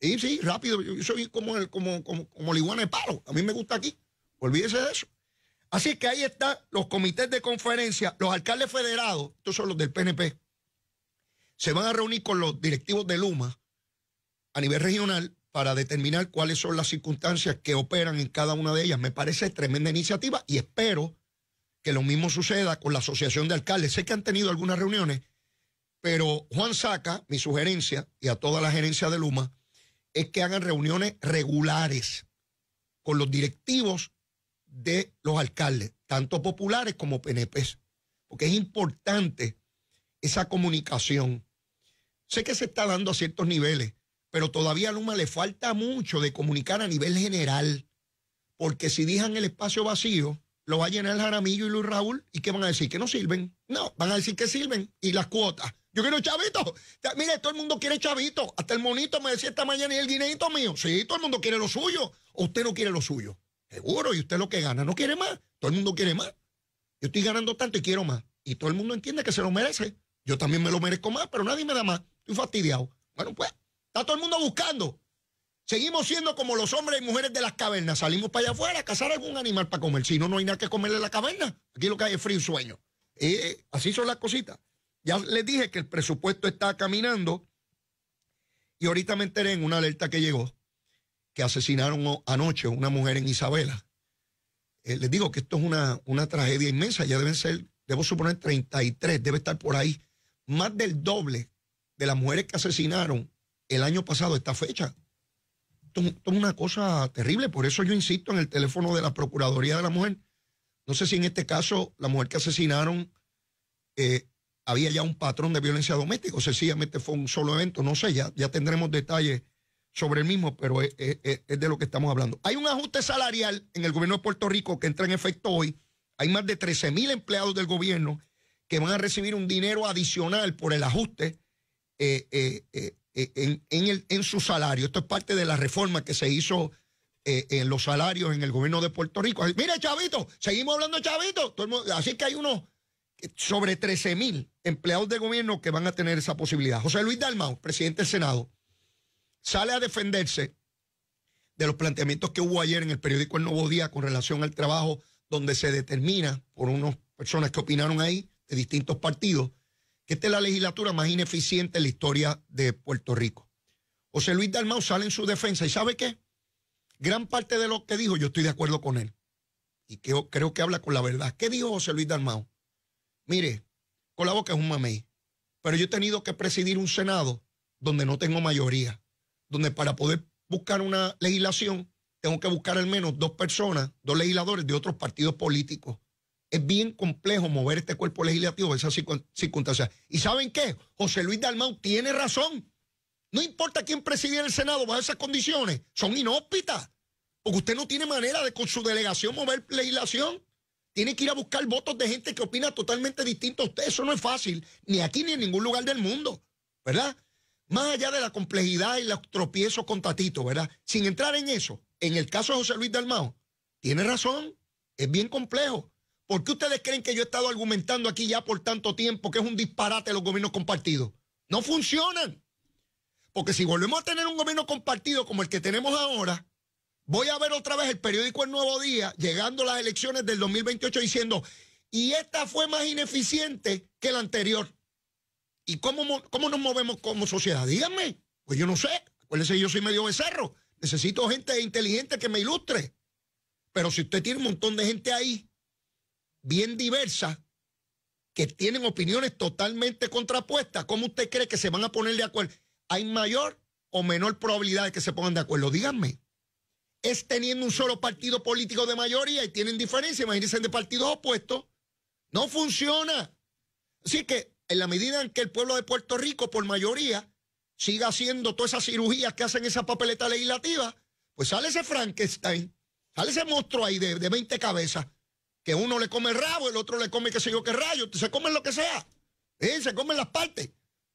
Y sí, rápido. Yo soy como, el, como, como, de palo. A mí me gusta aquí. Olvídese de eso. Así que ahí están los comités de conferencia, los alcaldes federados, estos son los del PNP, se van a reunir con los directivos de Luma a nivel regional para determinar cuáles son las circunstancias que operan en cada una de ellas. Me parece tremenda iniciativa y espero que lo mismo suceda con la Asociación de Alcaldes. Sé que han tenido algunas reuniones, pero Juan Saca, mi sugerencia, y a toda la gerencia de Luma, es que hagan reuniones regulares con los directivos de los alcaldes, tanto populares como PNPs, porque es importante esa comunicación. Sé que se está dando a ciertos niveles, pero todavía a Luma le falta mucho de comunicar a nivel general, porque si dejan el espacio vacío, lo va a llenar Jaramillo y Luis Raúl, ¿y qué van a decir? Que no sirven. No, van a decir que sirven y las cuotas. Yo quiero chavito. Mire, todo el mundo quiere chavito. Hasta el monito me decía esta mañana y el dinerito mío. Sí, todo el mundo quiere lo suyo. O usted no quiere lo suyo. Seguro, y usted lo que gana no quiere más. Todo el mundo quiere más. Yo estoy ganando tanto y quiero más. Y todo el mundo entiende que se lo merece. Yo también me lo merezco más, pero nadie me da más. Estoy fastidiado. Bueno, pues, está todo el mundo buscando. Seguimos siendo como los hombres y mujeres de las cavernas. Salimos para allá afuera a cazar algún animal para comer. Si no, no hay nada que comerle en la caverna. Aquí lo que hay es frío y sueño. Eh, así son las cositas. Ya les dije que el presupuesto está caminando y ahorita me enteré en una alerta que llegó que asesinaron anoche una mujer en Isabela. Eh, les digo que esto es una, tragedia inmensa, ya deben ser, debo suponer 33, debe estar por ahí, más del doble de las mujeres que asesinaron el año pasado a esta fecha. Esto, es una cosa terrible, por eso yo insisto en el teléfono de la Procuraduría de la Mujer. No sé si en este caso la mujer que asesinaron... Eh, había ya un patrón de violencia doméstica, o sencillamente fue un solo evento, no sé, ya, ya tendremos detalles sobre el mismo, pero es, de lo que estamos hablando. Hay un ajuste salarial en el gobierno de Puerto Rico que entra en efecto hoy. Hay más de 13 mil empleados del gobierno que van a recibir un dinero adicional por el ajuste eh, eh, eh, en, su salario. Esto es parte de la reforma que se hizo en los salarios en el gobierno de Puerto Rico. Mire, Chavito, seguimos hablando Chavito. así que hay unos sobre 13 mil empleados de gobierno que van a tener esa posibilidad. José Luis Dalmau, presidente del Senado, sale a defenderse de los planteamientos que hubo ayer en el periódico El Nuevo Día con relación al trabajo donde se determina por unas personas que opinaron ahí de distintos partidos que esta es la legislatura más ineficiente en la historia de Puerto Rico. José Luis Dalmau sale en su defensa y ¿sabe qué? Gran parte de lo que dijo yo estoy de acuerdo con él y creo que habla con la verdad. ¿Qué dijo José Luis Dalmau? Mire, con la boca es un mamey, pero yo he tenido que presidir un Senado donde no tengo mayoría, donde para poder buscar una legislación tengo que buscar al menos dos personas, dos legisladores de otros partidos políticos. Es bien complejo mover este cuerpo legislativo en esas circunstancias. ¿Y saben qué? José Luis Dalmau tiene razón. No importa quién presidiera el Senado bajo esas condiciones, son inhóspitas. Porque usted no tiene manera de con su delegación mover legislación tiene que ir a buscar votos de gente que opina totalmente distinto a usted. Eso no es fácil, ni aquí ni en ningún lugar del mundo, ¿verdad? Más allá de la complejidad y los tropiezos con Tatito, ¿verdad? Sin entrar en eso, en el caso de José Luis Dalmao, tiene razón, es bien complejo. ¿Por qué ustedes creen que yo he estado argumentando aquí ya por tanto tiempo que es un disparate los gobiernos compartidos? No funcionan. Porque si volvemos a tener un gobierno compartido como el que tenemos ahora, Voy a ver otra vez el periódico El Nuevo Día, llegando las elecciones del 2028, diciendo, y esta fue más ineficiente que la anterior. ¿Y cómo, cómo nos movemos como sociedad? Díganme. Pues yo no sé. Acuérdense, yo soy medio becerro. Necesito gente inteligente que me ilustre. Pero si usted tiene un montón de gente ahí, bien diversa, que tienen opiniones totalmente contrapuestas, ¿cómo usted cree que se van a poner de acuerdo? ¿Hay mayor o menor probabilidad de que se pongan de acuerdo? Díganme es teniendo un solo partido político de mayoría y tienen diferencia, imagínense de partidos opuestos. No funciona. Así que en la medida en que el pueblo de Puerto Rico, por mayoría, siga haciendo todas esas cirugías que hacen esa papeleta legislativa, pues sale ese Frankenstein, sale ese monstruo ahí de, 20 cabezas, que uno le come rabo, el otro le come qué sé yo qué rayo, se comen lo que sea, se comen las partes,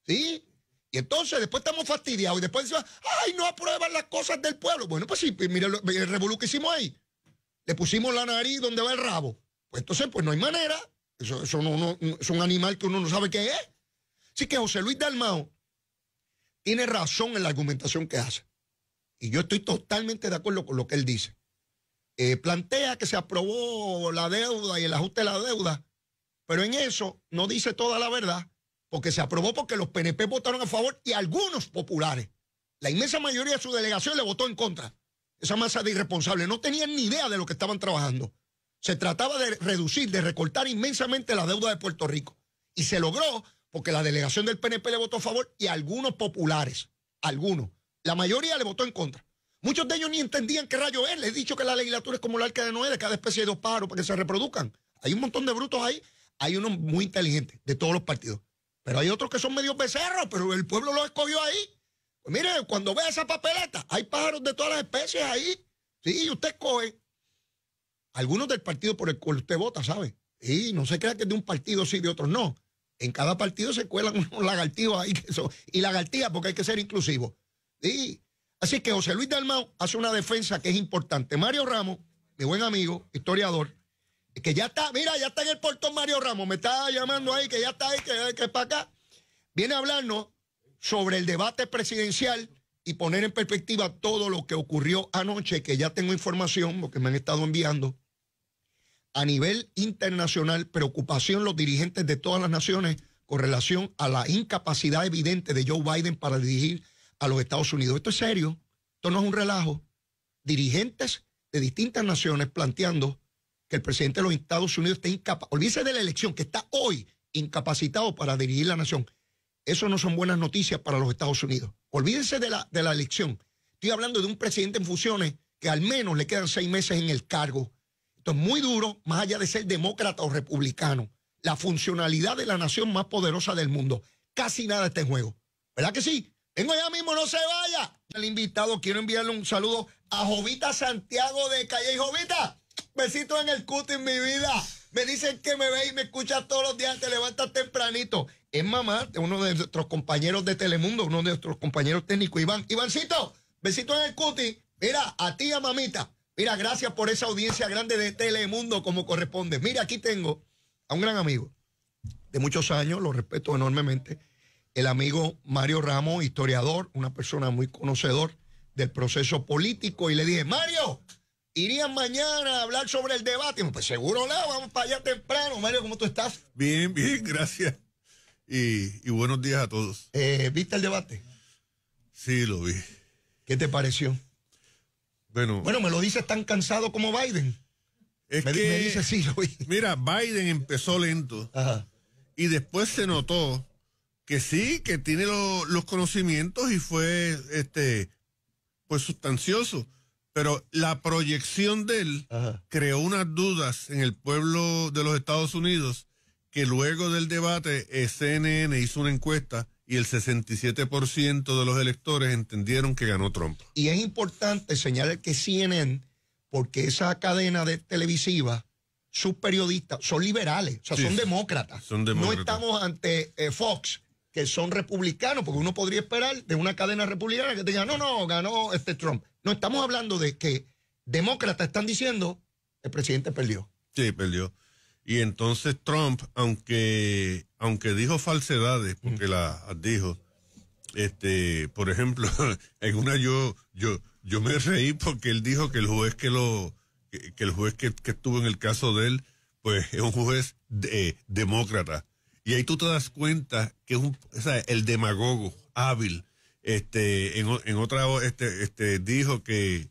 ¿sí? Y entonces después estamos fastidiados y después decimos, ay, no aprueban las cosas del pueblo. Bueno, pues sí, pues, mira el revolú que hicimos ahí. Le pusimos la nariz donde va el rabo. Pues entonces, pues no hay manera. Eso, es un animal que uno no sabe qué es. Así que José Luis Dalmao tiene razón en la argumentación que hace. Y yo estoy totalmente de acuerdo con lo que él dice. Eh, plantea que se aprobó la deuda y el ajuste de la deuda, pero en eso no dice toda la verdad porque se aprobó porque los PNP votaron a favor y algunos populares, la inmensa mayoría de su delegación le votó en contra. Esa masa de irresponsables no tenían ni idea de lo que estaban trabajando. Se trataba de reducir, de recortar inmensamente la deuda de Puerto Rico. Y se logró porque la delegación del PNP le votó a favor y algunos populares, algunos. La mayoría le votó en contra. Muchos de ellos ni entendían qué rayo es. Les he dicho que la legislatura es como el arca de Noé, de cada especie de dos paros para que se reproduzcan. Hay un montón de brutos ahí. Hay unos muy inteligentes de todos los partidos. Pero hay otros que son medio becerros, pero el pueblo los escogió ahí. Pues mire, cuando vea esa papeleta, hay pájaros de todas las especies ahí. Sí, usted escoge. Algunos del partido por el cual usted vota, ¿sabe? Y no se crea que es de un partido sí, de otro no. En cada partido se cuelan unos lagartijos ahí. y lagartijas porque hay que ser inclusivo. Sí. Así que José Luis Dalmau hace una defensa que es importante. Mario Ramos, mi buen amigo, historiador, que ya está, mira, ya está en el Puerto Mario Ramos, me está llamando ahí, que ya está ahí, que, que es para acá, viene a hablarnos sobre el debate presidencial y poner en perspectiva todo lo que ocurrió anoche, que ya tengo información, porque me han estado enviando. A nivel internacional, preocupación los dirigentes de todas las naciones con relación a la incapacidad evidente de Joe Biden para dirigir a los Estados Unidos. Esto es serio, esto no es un relajo. Dirigentes de distintas naciones planteando que el presidente de los Estados Unidos esté incapaz. olvídense de la elección, que está hoy incapacitado para dirigir la nación. Eso no son buenas noticias para los Estados Unidos. Olvídense de la, elección. Estoy hablando de un presidente en funciones que al menos le quedan seis meses en el cargo. Esto es muy duro, más allá de ser demócrata o republicano. La funcionalidad de la nación más poderosa del mundo. Casi nada está en juego. ¿Verdad que sí? Vengo ya mismo, no se vaya. El invitado, quiero enviarle un saludo a Jovita Santiago de Calle Jovita. Besito en el cutis, mi vida. Me dicen que me ve y me escucha todos los días, te levantas tempranito. Es mamá de uno de nuestros compañeros de Telemundo, uno de nuestros compañeros técnicos, Iván. Ivancito, besito en el cuti. Mira, a ti, a mamita. Mira, gracias por esa audiencia grande de Telemundo como corresponde. Mira, aquí tengo a un gran amigo de muchos años, lo respeto enormemente, el amigo Mario Ramos, historiador, una persona muy conocedor del proceso político, y le dije, Mario, irían mañana a hablar sobre el debate. Pues seguro no, vamos para allá temprano. Mario, ¿cómo tú estás? Bien, bien, gracias. Y, buenos días a todos. Eh, ¿Viste el debate? Sí, lo vi. ¿Qué te pareció? Bueno, bueno, me lo dices tan cansado como Biden. Es que, me dice sí, lo vi. Mira, Biden empezó lento. Y después se notó que sí, que tiene los conocimientos y fue este pues sustancioso pero la proyección de él creó unas dudas en el pueblo de los Estados Unidos que luego del debate eh, CNN hizo una encuesta y el 67% de los electores entendieron que ganó Trump. Y es importante señalar que CNN, porque esa cadena de televisiva, sus periodistas son liberales, o sea, son demócratas. No estamos ante eh, Fox, que son republicanos, porque uno podría esperar de una cadena republicana que diga, no, no, ganó este Trump. No, estamos hablando de que demócratas están diciendo, el presidente perdió. Sí, perdió. Y entonces Trump, aunque, aunque dijo falsedades, porque mm. las dijo, este, por ejemplo, en una yo, yo, yo me reí porque él dijo que el juez que lo, que, el juez que, estuvo en el caso de él, pues es un juez de, demócrata. Y ahí tú te das cuenta que es el demagogo hábil. Este, en, otra, este, este, dijo que,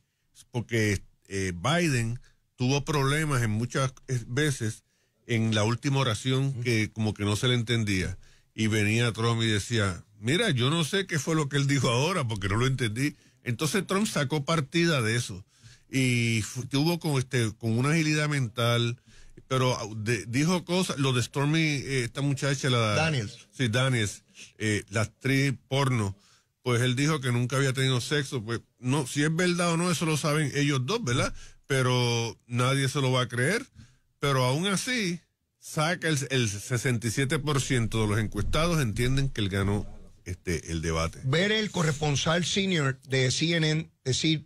porque eh, Biden tuvo problemas en muchas eh, veces en la última oración que como que no se le entendía. Y venía Trump y decía, mira, yo no sé qué fue lo que él dijo ahora porque no lo entendí. Entonces Trump sacó partida de eso. Y tuvo con, este, con una agilidad mental, pero ah, dijo cosas, lo de Stormy, eh, esta muchacha, la... Daniels. Sí, Daniels, eh, la actriz porno, pues él dijo que nunca había tenido sexo, pues no, si es verdad o no, eso lo saben ellos dos, ¿verdad? Pero nadie se lo va a creer, pero aún así, saca el, 67% de los encuestados entienden que él ganó este, el debate. Ver el corresponsal senior de CNN decir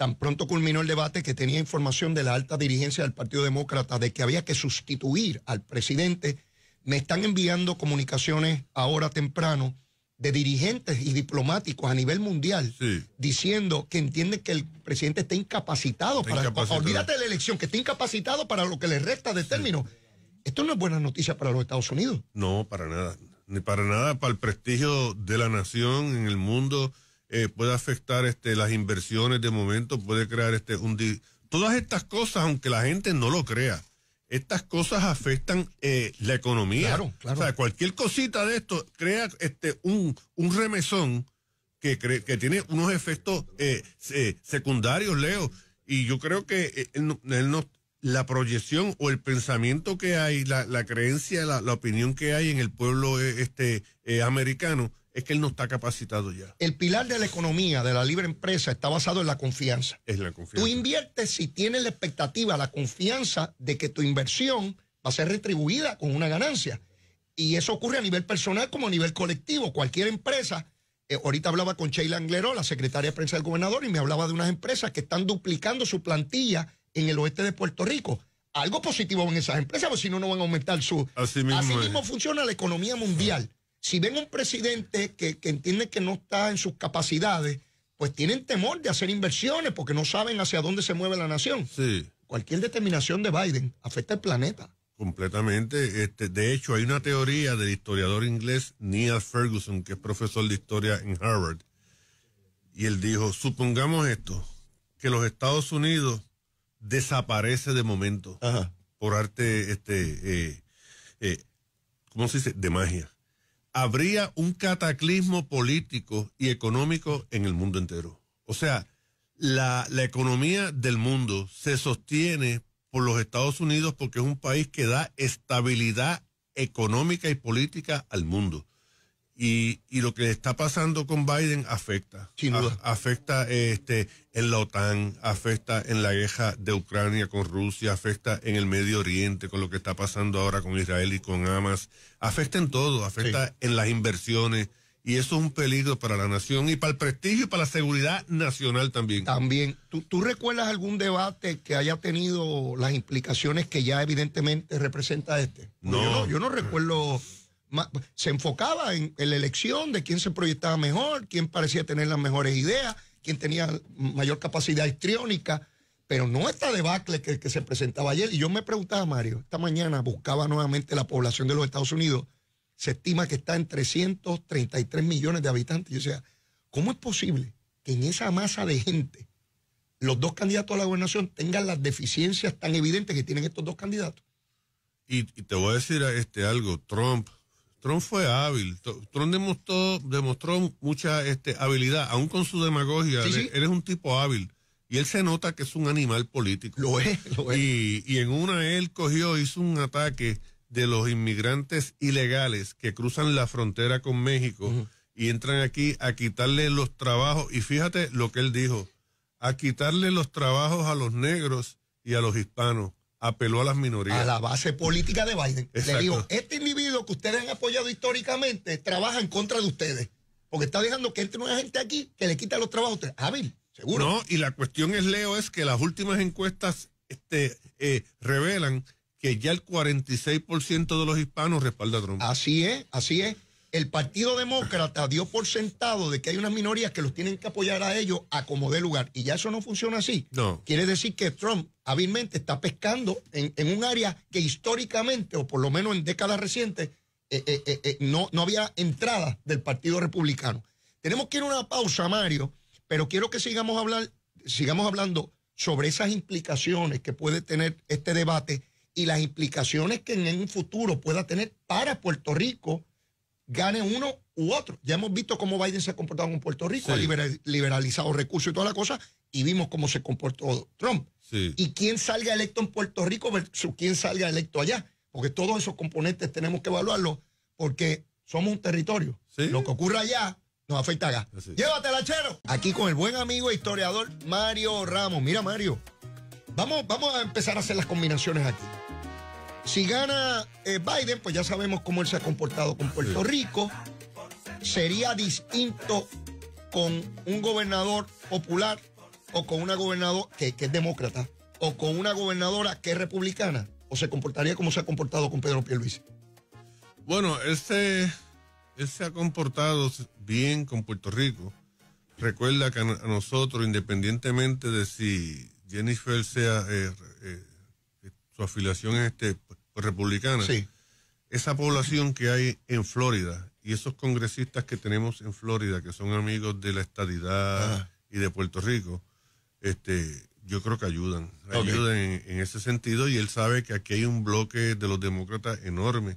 tan pronto culminó el debate que tenía información de la alta dirigencia del Partido Demócrata de que había que sustituir al presidente. Me están enviando comunicaciones ahora temprano de dirigentes y diplomáticos a nivel mundial diciendo que entienden que el presidente está incapacitado para olvídate de la elección, que está incapacitado para lo que le resta de término. Esto no es buena noticia para los Estados Unidos. No, para nada. Ni para nada, para el prestigio de la nación en el mundo eh, puede afectar este, las inversiones de momento, puede crear este, un... Todas estas cosas, aunque la gente no lo crea, estas cosas afectan eh, la economía. O sea, cualquier cosita de esto crea este, un, un remesón que, cree, que tiene unos efectos eh, secundarios, Leo. Y yo creo que él no, la proyección o el pensamiento que hay, la, creencia, la, opinión que hay en el pueblo este, americano, es que él no está capacitado ya. El pilar de la economía, de la libre empresa, está basado en la confianza. Es la confianza. Tú inviertes si tienes la expectativa, la confianza de que tu inversión va a ser retribuida con una ganancia. Y eso ocurre a nivel personal como a nivel colectivo. Cualquier empresa, eh, ahorita hablaba con Sheila Angleró, la secretaria de prensa del gobernador, y me hablaba de unas empresas que están duplicando su plantilla en el oeste de Puerto Rico algo positivo en esas empresas, porque si no, no van a aumentar su. Así mismo funciona la economía mundial si ven un presidente que, entiende que no está en sus capacidades, pues tienen temor de hacer inversiones porque no saben hacia dónde se mueve la nación. Sí. Cualquier determinación de Biden afecta al planeta. Completamente. Este, de hecho, hay una teoría del historiador inglés Neil Ferguson, que es profesor de historia en Harvard, y él dijo, supongamos esto, que los Estados Unidos desaparece de momento por arte, este, eh, eh, ¿cómo se dice? De magia habría un cataclismo político y económico en el mundo entero. O sea, la, la, economía del mundo se sostiene por los Estados Unidos porque es un país que da estabilidad económica y política al mundo. Y, y lo que está pasando con Biden afecta. Sin duda. afecta este, en la OTAN, afecta en la guerra de Ucrania con Rusia, afecta en el Medio Oriente con lo que está pasando ahora con Israel y con Hamas. Afecta en todo, afecta en las inversiones y eso es un peligro para la nación y para el prestigio y para la seguridad nacional también. También. ¿Tú, recuerdas algún debate que haya tenido las implicaciones que ya evidentemente representa este? no, yo no recuerdo pues, se enfocaba en, la elección de quién se proyectaba mejor, quién parecía tener las mejores ideas, quién tenía mayor capacidad histriónica, pero no esta debacle que, se presentaba ayer. Y yo me preguntaba, Mario, esta mañana buscaba nuevamente la población de los Estados Unidos, se estima que está en 333 millones de habitantes. o sea, ¿cómo es posible que en esa masa de gente los dos candidatos a la gobernación tengan las deficiencias tan evidentes que tienen estos dos candidatos? Y, te voy a decir este, algo, Trump Trump fue hábil. Trump demostró, demostró mucha este, habilidad, aún con su demagogia. eres Él es un tipo hábil. Y él se nota que es un animal político. Lo es, lo es. Y, en una él cogió, hizo un ataque de los inmigrantes ilegales que cruzan la frontera con México y entran aquí a quitarle los trabajos. Y fíjate lo que él dijo, a quitarle los trabajos a los negros y a los hispanos. Apeló a las minorías. A la base política de Biden. Le este que ustedes han apoyado históricamente trabaja en contra de ustedes. Porque está dejando que entre una gente aquí que le quita los trabajos a Hábil, seguro. No, y la cuestión es, Leo, es que las últimas encuestas este, eh, revelan que ya el 46% de los hispanos respalda Trump. Así es, así es el Partido Demócrata dio por sentado de que hay unas minorías que los tienen que apoyar a ellos a como dé lugar. Y ya eso no funciona así. No. Quiere decir que Trump hábilmente está pescando en, un área que históricamente, o por lo menos en décadas recientes, eh, eh, eh, no, no había entrada del Partido Republicano. Tenemos que ir a una pausa, Mario, pero quiero que sigamos, hablar, sigamos hablando sobre esas implicaciones que puede tener este debate y las implicaciones que en un futuro pueda tener para Puerto Rico gane uno u otro. Ya hemos visto cómo Biden se ha comportado en Puerto Rico, ha liberalizado recursos y toda la cosa, y vimos cómo se comportó Trump. Y quién salga electo en Puerto Rico versus quién salga electo allá, porque todos esos componentes tenemos que evaluarlos, porque somos un territorio. Lo que ocurra allá nos afecta acá. Llévatela, chero. Aquí con el buen amigo e historiador Mario Ramos. Mira, Mario, vamos, vamos a empezar a hacer las combinaciones aquí. Si gana eh, Biden, pues ya sabemos cómo él se ha comportado con Puerto Rico. Sería distinto con un gobernador popular o con una gobernadora que, es demócrata o con una gobernadora que es republicana o se comportaría como se ha comportado con Pedro Luis? Bueno, este, él se, ha comportado bien con Puerto Rico. Recuerda que a nosotros, independientemente de si Jennifer sea eh, su afiliación este, pues, republicana. Sí. Esa población que hay en Florida y esos congresistas que tenemos en Florida, que son amigos de la estadidad ah. y de Puerto Rico, este, yo creo que ayudan. Ayudan en, ese sentido y él sabe que aquí hay un bloque de los demócratas enorme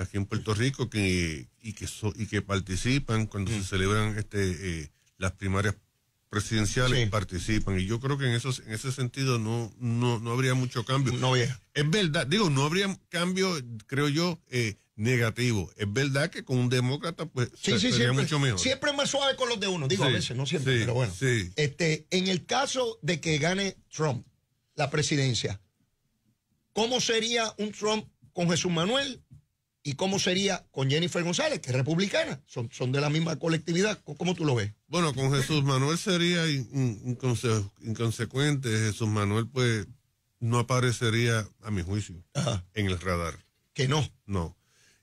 aquí en Puerto Rico que, y, que y que participan cuando se mm. celebran este, eh, las primarias presidenciales participan y yo creo que en esos en ese sentido no no habría mucho cambio no es verdad digo no habría cambio creo yo eh, negativo es verdad que con un demócrata pues sería siempre, mucho mejor siempre más suave con los de uno digo a veces no siempre pero bueno este en el caso de que gane Trump la presidencia cómo sería un Trump con Jesús Manuel ¿Y cómo sería con Jennifer González, que es republicana? Son, son de la misma colectividad. ¿Cómo tú lo ves? Bueno, con Jesús Manuel sería inconsecuente. Jesús Manuel, pues, no aparecería, a mi juicio, en el radar. Que no. No.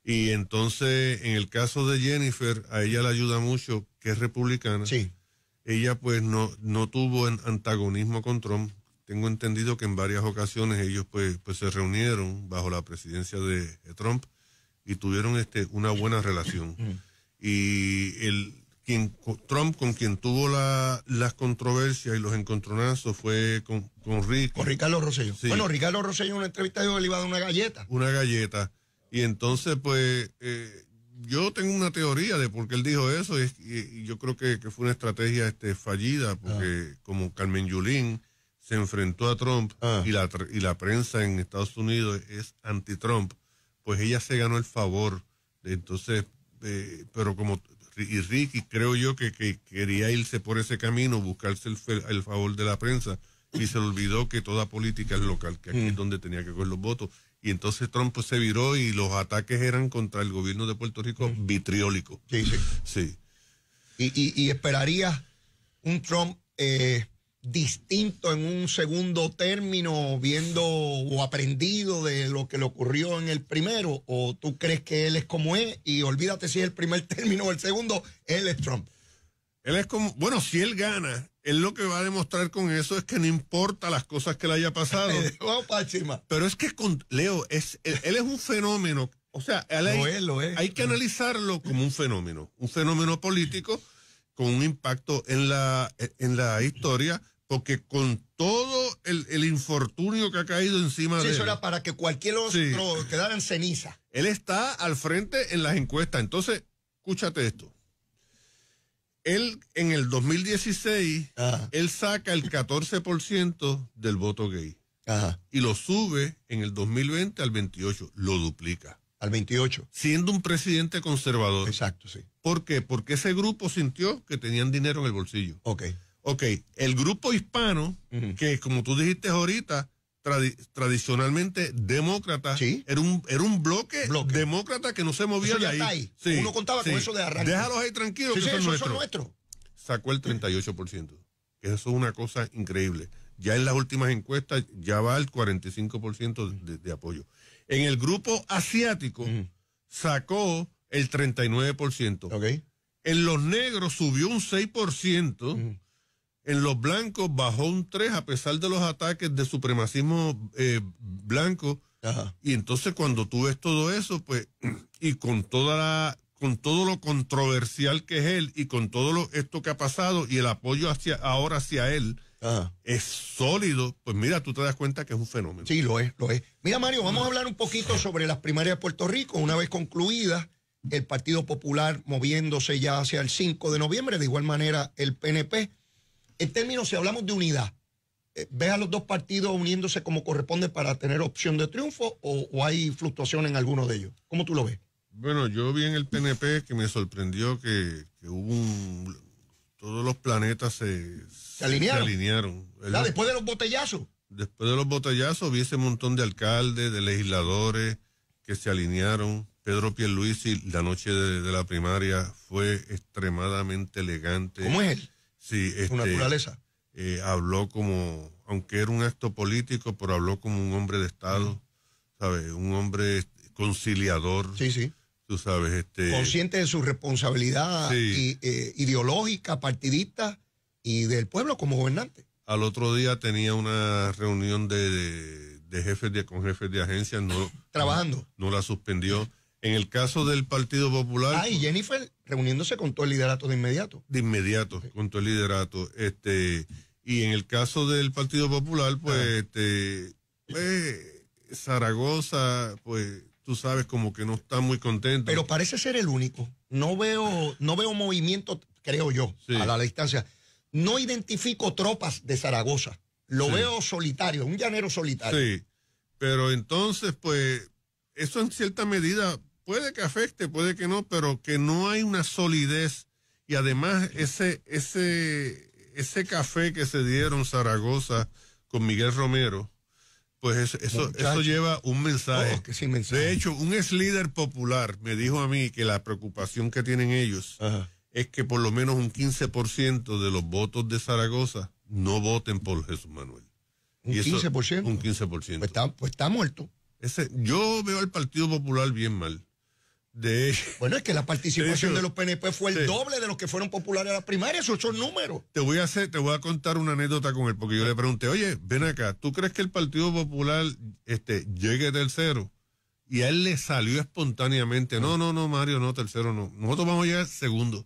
Y entonces, en el caso de Jennifer, a ella le ayuda mucho, que es republicana. Sí. Ella, pues, no, no tuvo antagonismo con Trump. Tengo entendido que en varias ocasiones ellos, pues, pues se reunieron bajo la presidencia de Trump y tuvieron este, una buena relación. Mm. Y el, quien, Trump, con quien tuvo la, las controversias y los encontronazos, fue con, con Rick. Con Ricardo Rosselló. Bueno, Ricardo Rosselló en una entrevista dijo que le iba a dar una galleta. Una galleta. Y entonces, pues, eh, yo tengo una teoría de por qué él dijo eso, y, y yo creo que, fue una estrategia este, fallida, porque ah. como Carmen Yulín se enfrentó a Trump ah. y, la, y la prensa en Estados Unidos es anti-Trump, pues ella se ganó el favor. Entonces, eh, pero como y Ricky creo yo que, quería irse por ese camino, buscarse el, favor de la prensa, y se olvidó que toda política es local, que aquí es mm. donde tenía que coger los votos. Y entonces Trump pues, se viró y los ataques eran contra el gobierno de Puerto Rico mm. vitriólico. Sí, sí. sí. Y, esperaría un Trump eh, distinto en un segundo término, viendo o aprendido de lo que le ocurrió en el primero? ¿O tú crees que él es como es? Y olvídate si es el primer término o el segundo, él es Trump. Él es como, bueno, si él gana, él lo que va a demostrar con eso es que no importa las cosas que le haya pasado. pero es que con Leo, es, él, es un fenómeno. O sea, hay, que analizarlo como un fenómeno, un fenómeno político con un impacto en la, en la historia, porque con todo el, infortunio que ha caído encima de él. Eso era para que cualquier otro quedara en ceniza. Él está al frente en las encuestas. Entonces, escúchate esto. Él en el 2016, él saca el 14% del voto gay. Ajá. Y lo sube en el 2020 al 28, lo duplica. Al 28. Siendo un presidente conservador. Exacto, sí. ¿Por qué? Porque ese grupo sintió que tenían dinero en el bolsillo. Ok ok, el grupo hispano, que como tú dijiste ahorita, tradicionalmente demócrata, era, un, era un bloque, demócrata que no se movía Uno contaba con eso de arranque. Déjalos ahí tranquilos, que son, Nuestro. Sacó el 38%, eso es una cosa increíble. Ya en las últimas encuestas ya va al 45% de, de, apoyo. En el grupo asiático sacó el 39%. Okay. En los negros subió un 6%. En los blancos bajó un 3 a pesar de los ataques de supremacismo eh, blanco. Y entonces cuando tú ves todo eso, pues, y con toda la, con todo lo controversial que es él y con todo lo, esto que ha pasado y el apoyo hacia ahora hacia él es sólido, pues mira, tú te das cuenta que es un fenómeno. Sí, lo es, lo es. Mira, Mario, vamos a hablar un poquito sobre las primarias de Puerto Rico. Una vez concluida, el Partido Popular moviéndose ya hacia el 5 de noviembre, de igual manera el PNP. En términos, si hablamos de unidad, eh, ¿ves a los dos partidos uniéndose como corresponde para tener opción de triunfo o, hay fluctuación en alguno de ellos? ¿Cómo tú lo ves? Bueno, yo vi en el PNP que me sorprendió que, hubo un... Todos los planetas se, alinearon. después de los botellazos. Después de los botellazos vi ese montón de alcaldes, de legisladores que se alinearon. Pedro Pierluisi, la noche de, de la primaria, fue extremadamente elegante. ¿Cómo es él? Sí, su este, naturaleza. Eh, habló como, aunque era un acto político, pero habló como un hombre de Estado, ¿sabes? Un hombre este, conciliador. Sí, sí. Tú sabes, este. Consciente de su responsabilidad eh, ideológica, partidista y del pueblo como gobernante. Al otro día tenía una reunión de, de, jefes de, con jefes de agencias, no. Trabajando. no la suspendió. En el caso del Partido Popular. Ah, y Jennifer reuniéndose con todo el liderato de inmediato. De inmediato, con todo el liderato. Este, y en el caso del Partido Popular, pues, ah. este, pues, Zaragoza, pues, tú sabes, como que no está muy contento. Pero parece ser el único. No veo, no veo movimiento, creo yo, a la distancia. No identifico tropas de Zaragoza. Lo veo solitario, un llanero solitario. Sí. Pero entonces, pues, eso en cierta medida puede que afecte, puede que no, pero que no hay una solidez. Y además ese, ese, ese café que se dieron Zaragoza con Miguel Romero, pues eso, eso, eso lleva un oh, mensaje. De hecho, un ex líder popular me dijo a mí que la preocupación que tienen ellos es que por lo menos un 15% de los votos de Zaragoza no voten por Jesús Manuel. ¿Un 15%? un 15%. Pues está, pues está muerto. yo veo al Partido Popular bien mal. bueno, es que la participación de, los PNP fue el doble de los que fueron populares a la primaria, esos son números. Te voy a hacer, te voy a contar una anécdota con él, porque yo le pregunté, oye, ven acá, ¿tú crees que el Partido Popular este, llegue tercero? Y a él le salió espontáneamente, no, no, no, Mario, no, tercero no. Nosotros vamos a llegar segundo.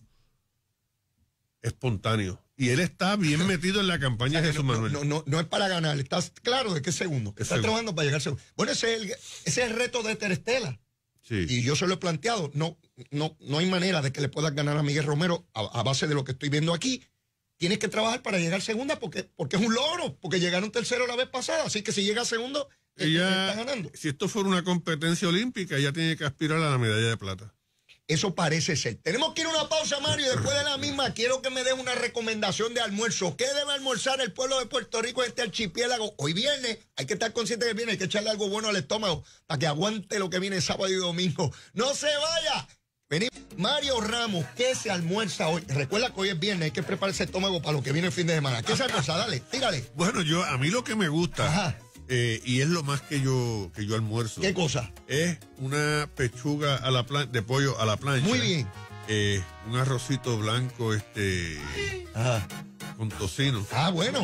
Espontáneo. Y él está bien metido en la campaña de Jesús Manuel. No, no, es para ganar, estás claro de que Es segundo? Está trabajando para llegar segundo. Bueno, es ese es el reto de Terestela y yo se lo he planteado, no, no, no hay manera de que le puedas ganar a Miguel Romero a, base de lo que estoy viendo aquí. Tienes que trabajar para llegar segunda porque, porque es un logro, porque llegaron tercero la vez pasada. Así que si llega segundo, ella, eh, está ganando. Si esto fuera una competencia olímpica, ella tiene que aspirar a la medalla de plata. Eso parece ser. Tenemos que ir a una pausa, Mario. Después de la misma, quiero que me des una recomendación de almuerzo. ¿Qué debe almorzar el pueblo de Puerto Rico en este archipiélago? Hoy viernes, hay que estar consciente que viene, hay que echarle algo bueno al estómago para que aguante lo que viene sábado y domingo. ¡No se vaya! Mario Ramos, ¿qué se almuerza hoy? Recuerda que hoy es viernes, hay que prepararse el estómago para lo que viene el fin de semana. ¿Qué se almuerza? Dale, dígale. Bueno, yo, a mí lo que me gusta. Ajá eh, y es lo más que yo que yo almuerzo. ¿Qué cosa? Es una pechuga a la de pollo a la plancha. Muy bien. Eh, un arrocito blanco este con tocino. Ah, bueno.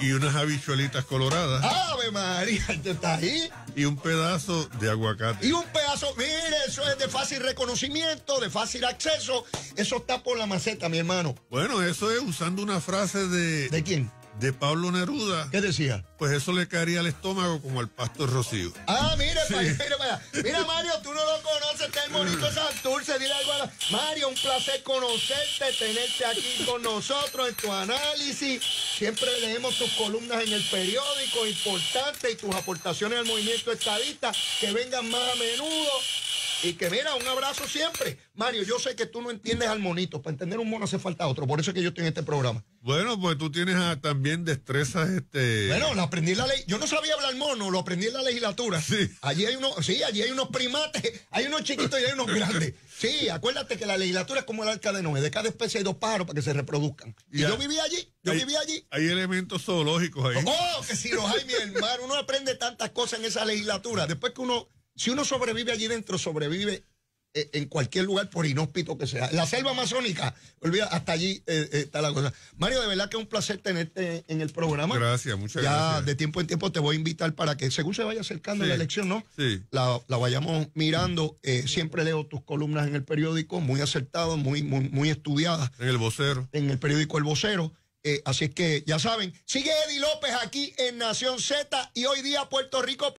Y, unas habichuelitas coloradas. ¡Ave María! está ahí? Y un pedazo de aguacate. Y un pedazo, mire, eso es de fácil reconocimiento, de fácil acceso. Eso está por la maceta, mi hermano. Bueno, eso es usando una frase de. ¿De quién? de Pablo Neruda. ¿Qué decía? Pues eso le caería al estómago como al pasto rocío. Ah, mire, mire, mira, Mario, tú no lo conoces, qué el bonito mm. Santurce, dile algo a la... Mario, un placer conocerte, tenerte aquí con nosotros en tu análisis. Siempre leemos tus columnas en el periódico, importante, y tus aportaciones al movimiento estadista, que vengan más a menudo. Y que mira, un abrazo siempre. Mario, yo sé que tú no entiendes al monito. Para entender un mono hace falta otro. Por eso es que yo estoy en este programa. Bueno, pues tú tienes ah, también destrezas este. Bueno, lo aprendí en la ley. Yo no sabía hablar mono, lo aprendí en la legislatura. Sí. Allí hay unos, sí, allí hay unos primates, hay unos chiquitos y hay unos grandes. Sí, acuérdate que la legislatura es como el arca de Noé. De cada especie hay dos pájaros para que se reproduzcan. Y, yo viví allí, yo viví allí. Hay elementos zoológicos ahí. Oh, que si los hay, mi hermano. Uno aprende tantas cosas en esa legislatura. Después que uno si uno sobrevive allí dentro, sobrevive eh, en cualquier lugar, por inhóspito que sea. La selva amazónica, olvida, hasta allí eh, eh, está la cosa. Mario, de verdad que es un placer tenerte en el programa. Gracias, muchas gracias. Ya de tiempo en tiempo te voy a invitar para que, según se vaya acercando la elección, ¿no? Sí. La, vayamos mirando. siempre leo tus columnas en el periódico, muy acertadas, muy, muy, muy estudiadas. En el vocero. En el periódico El Vocero. así es que ya saben, sigue Eddie López aquí en Nación Z y hoy día Puerto Rico.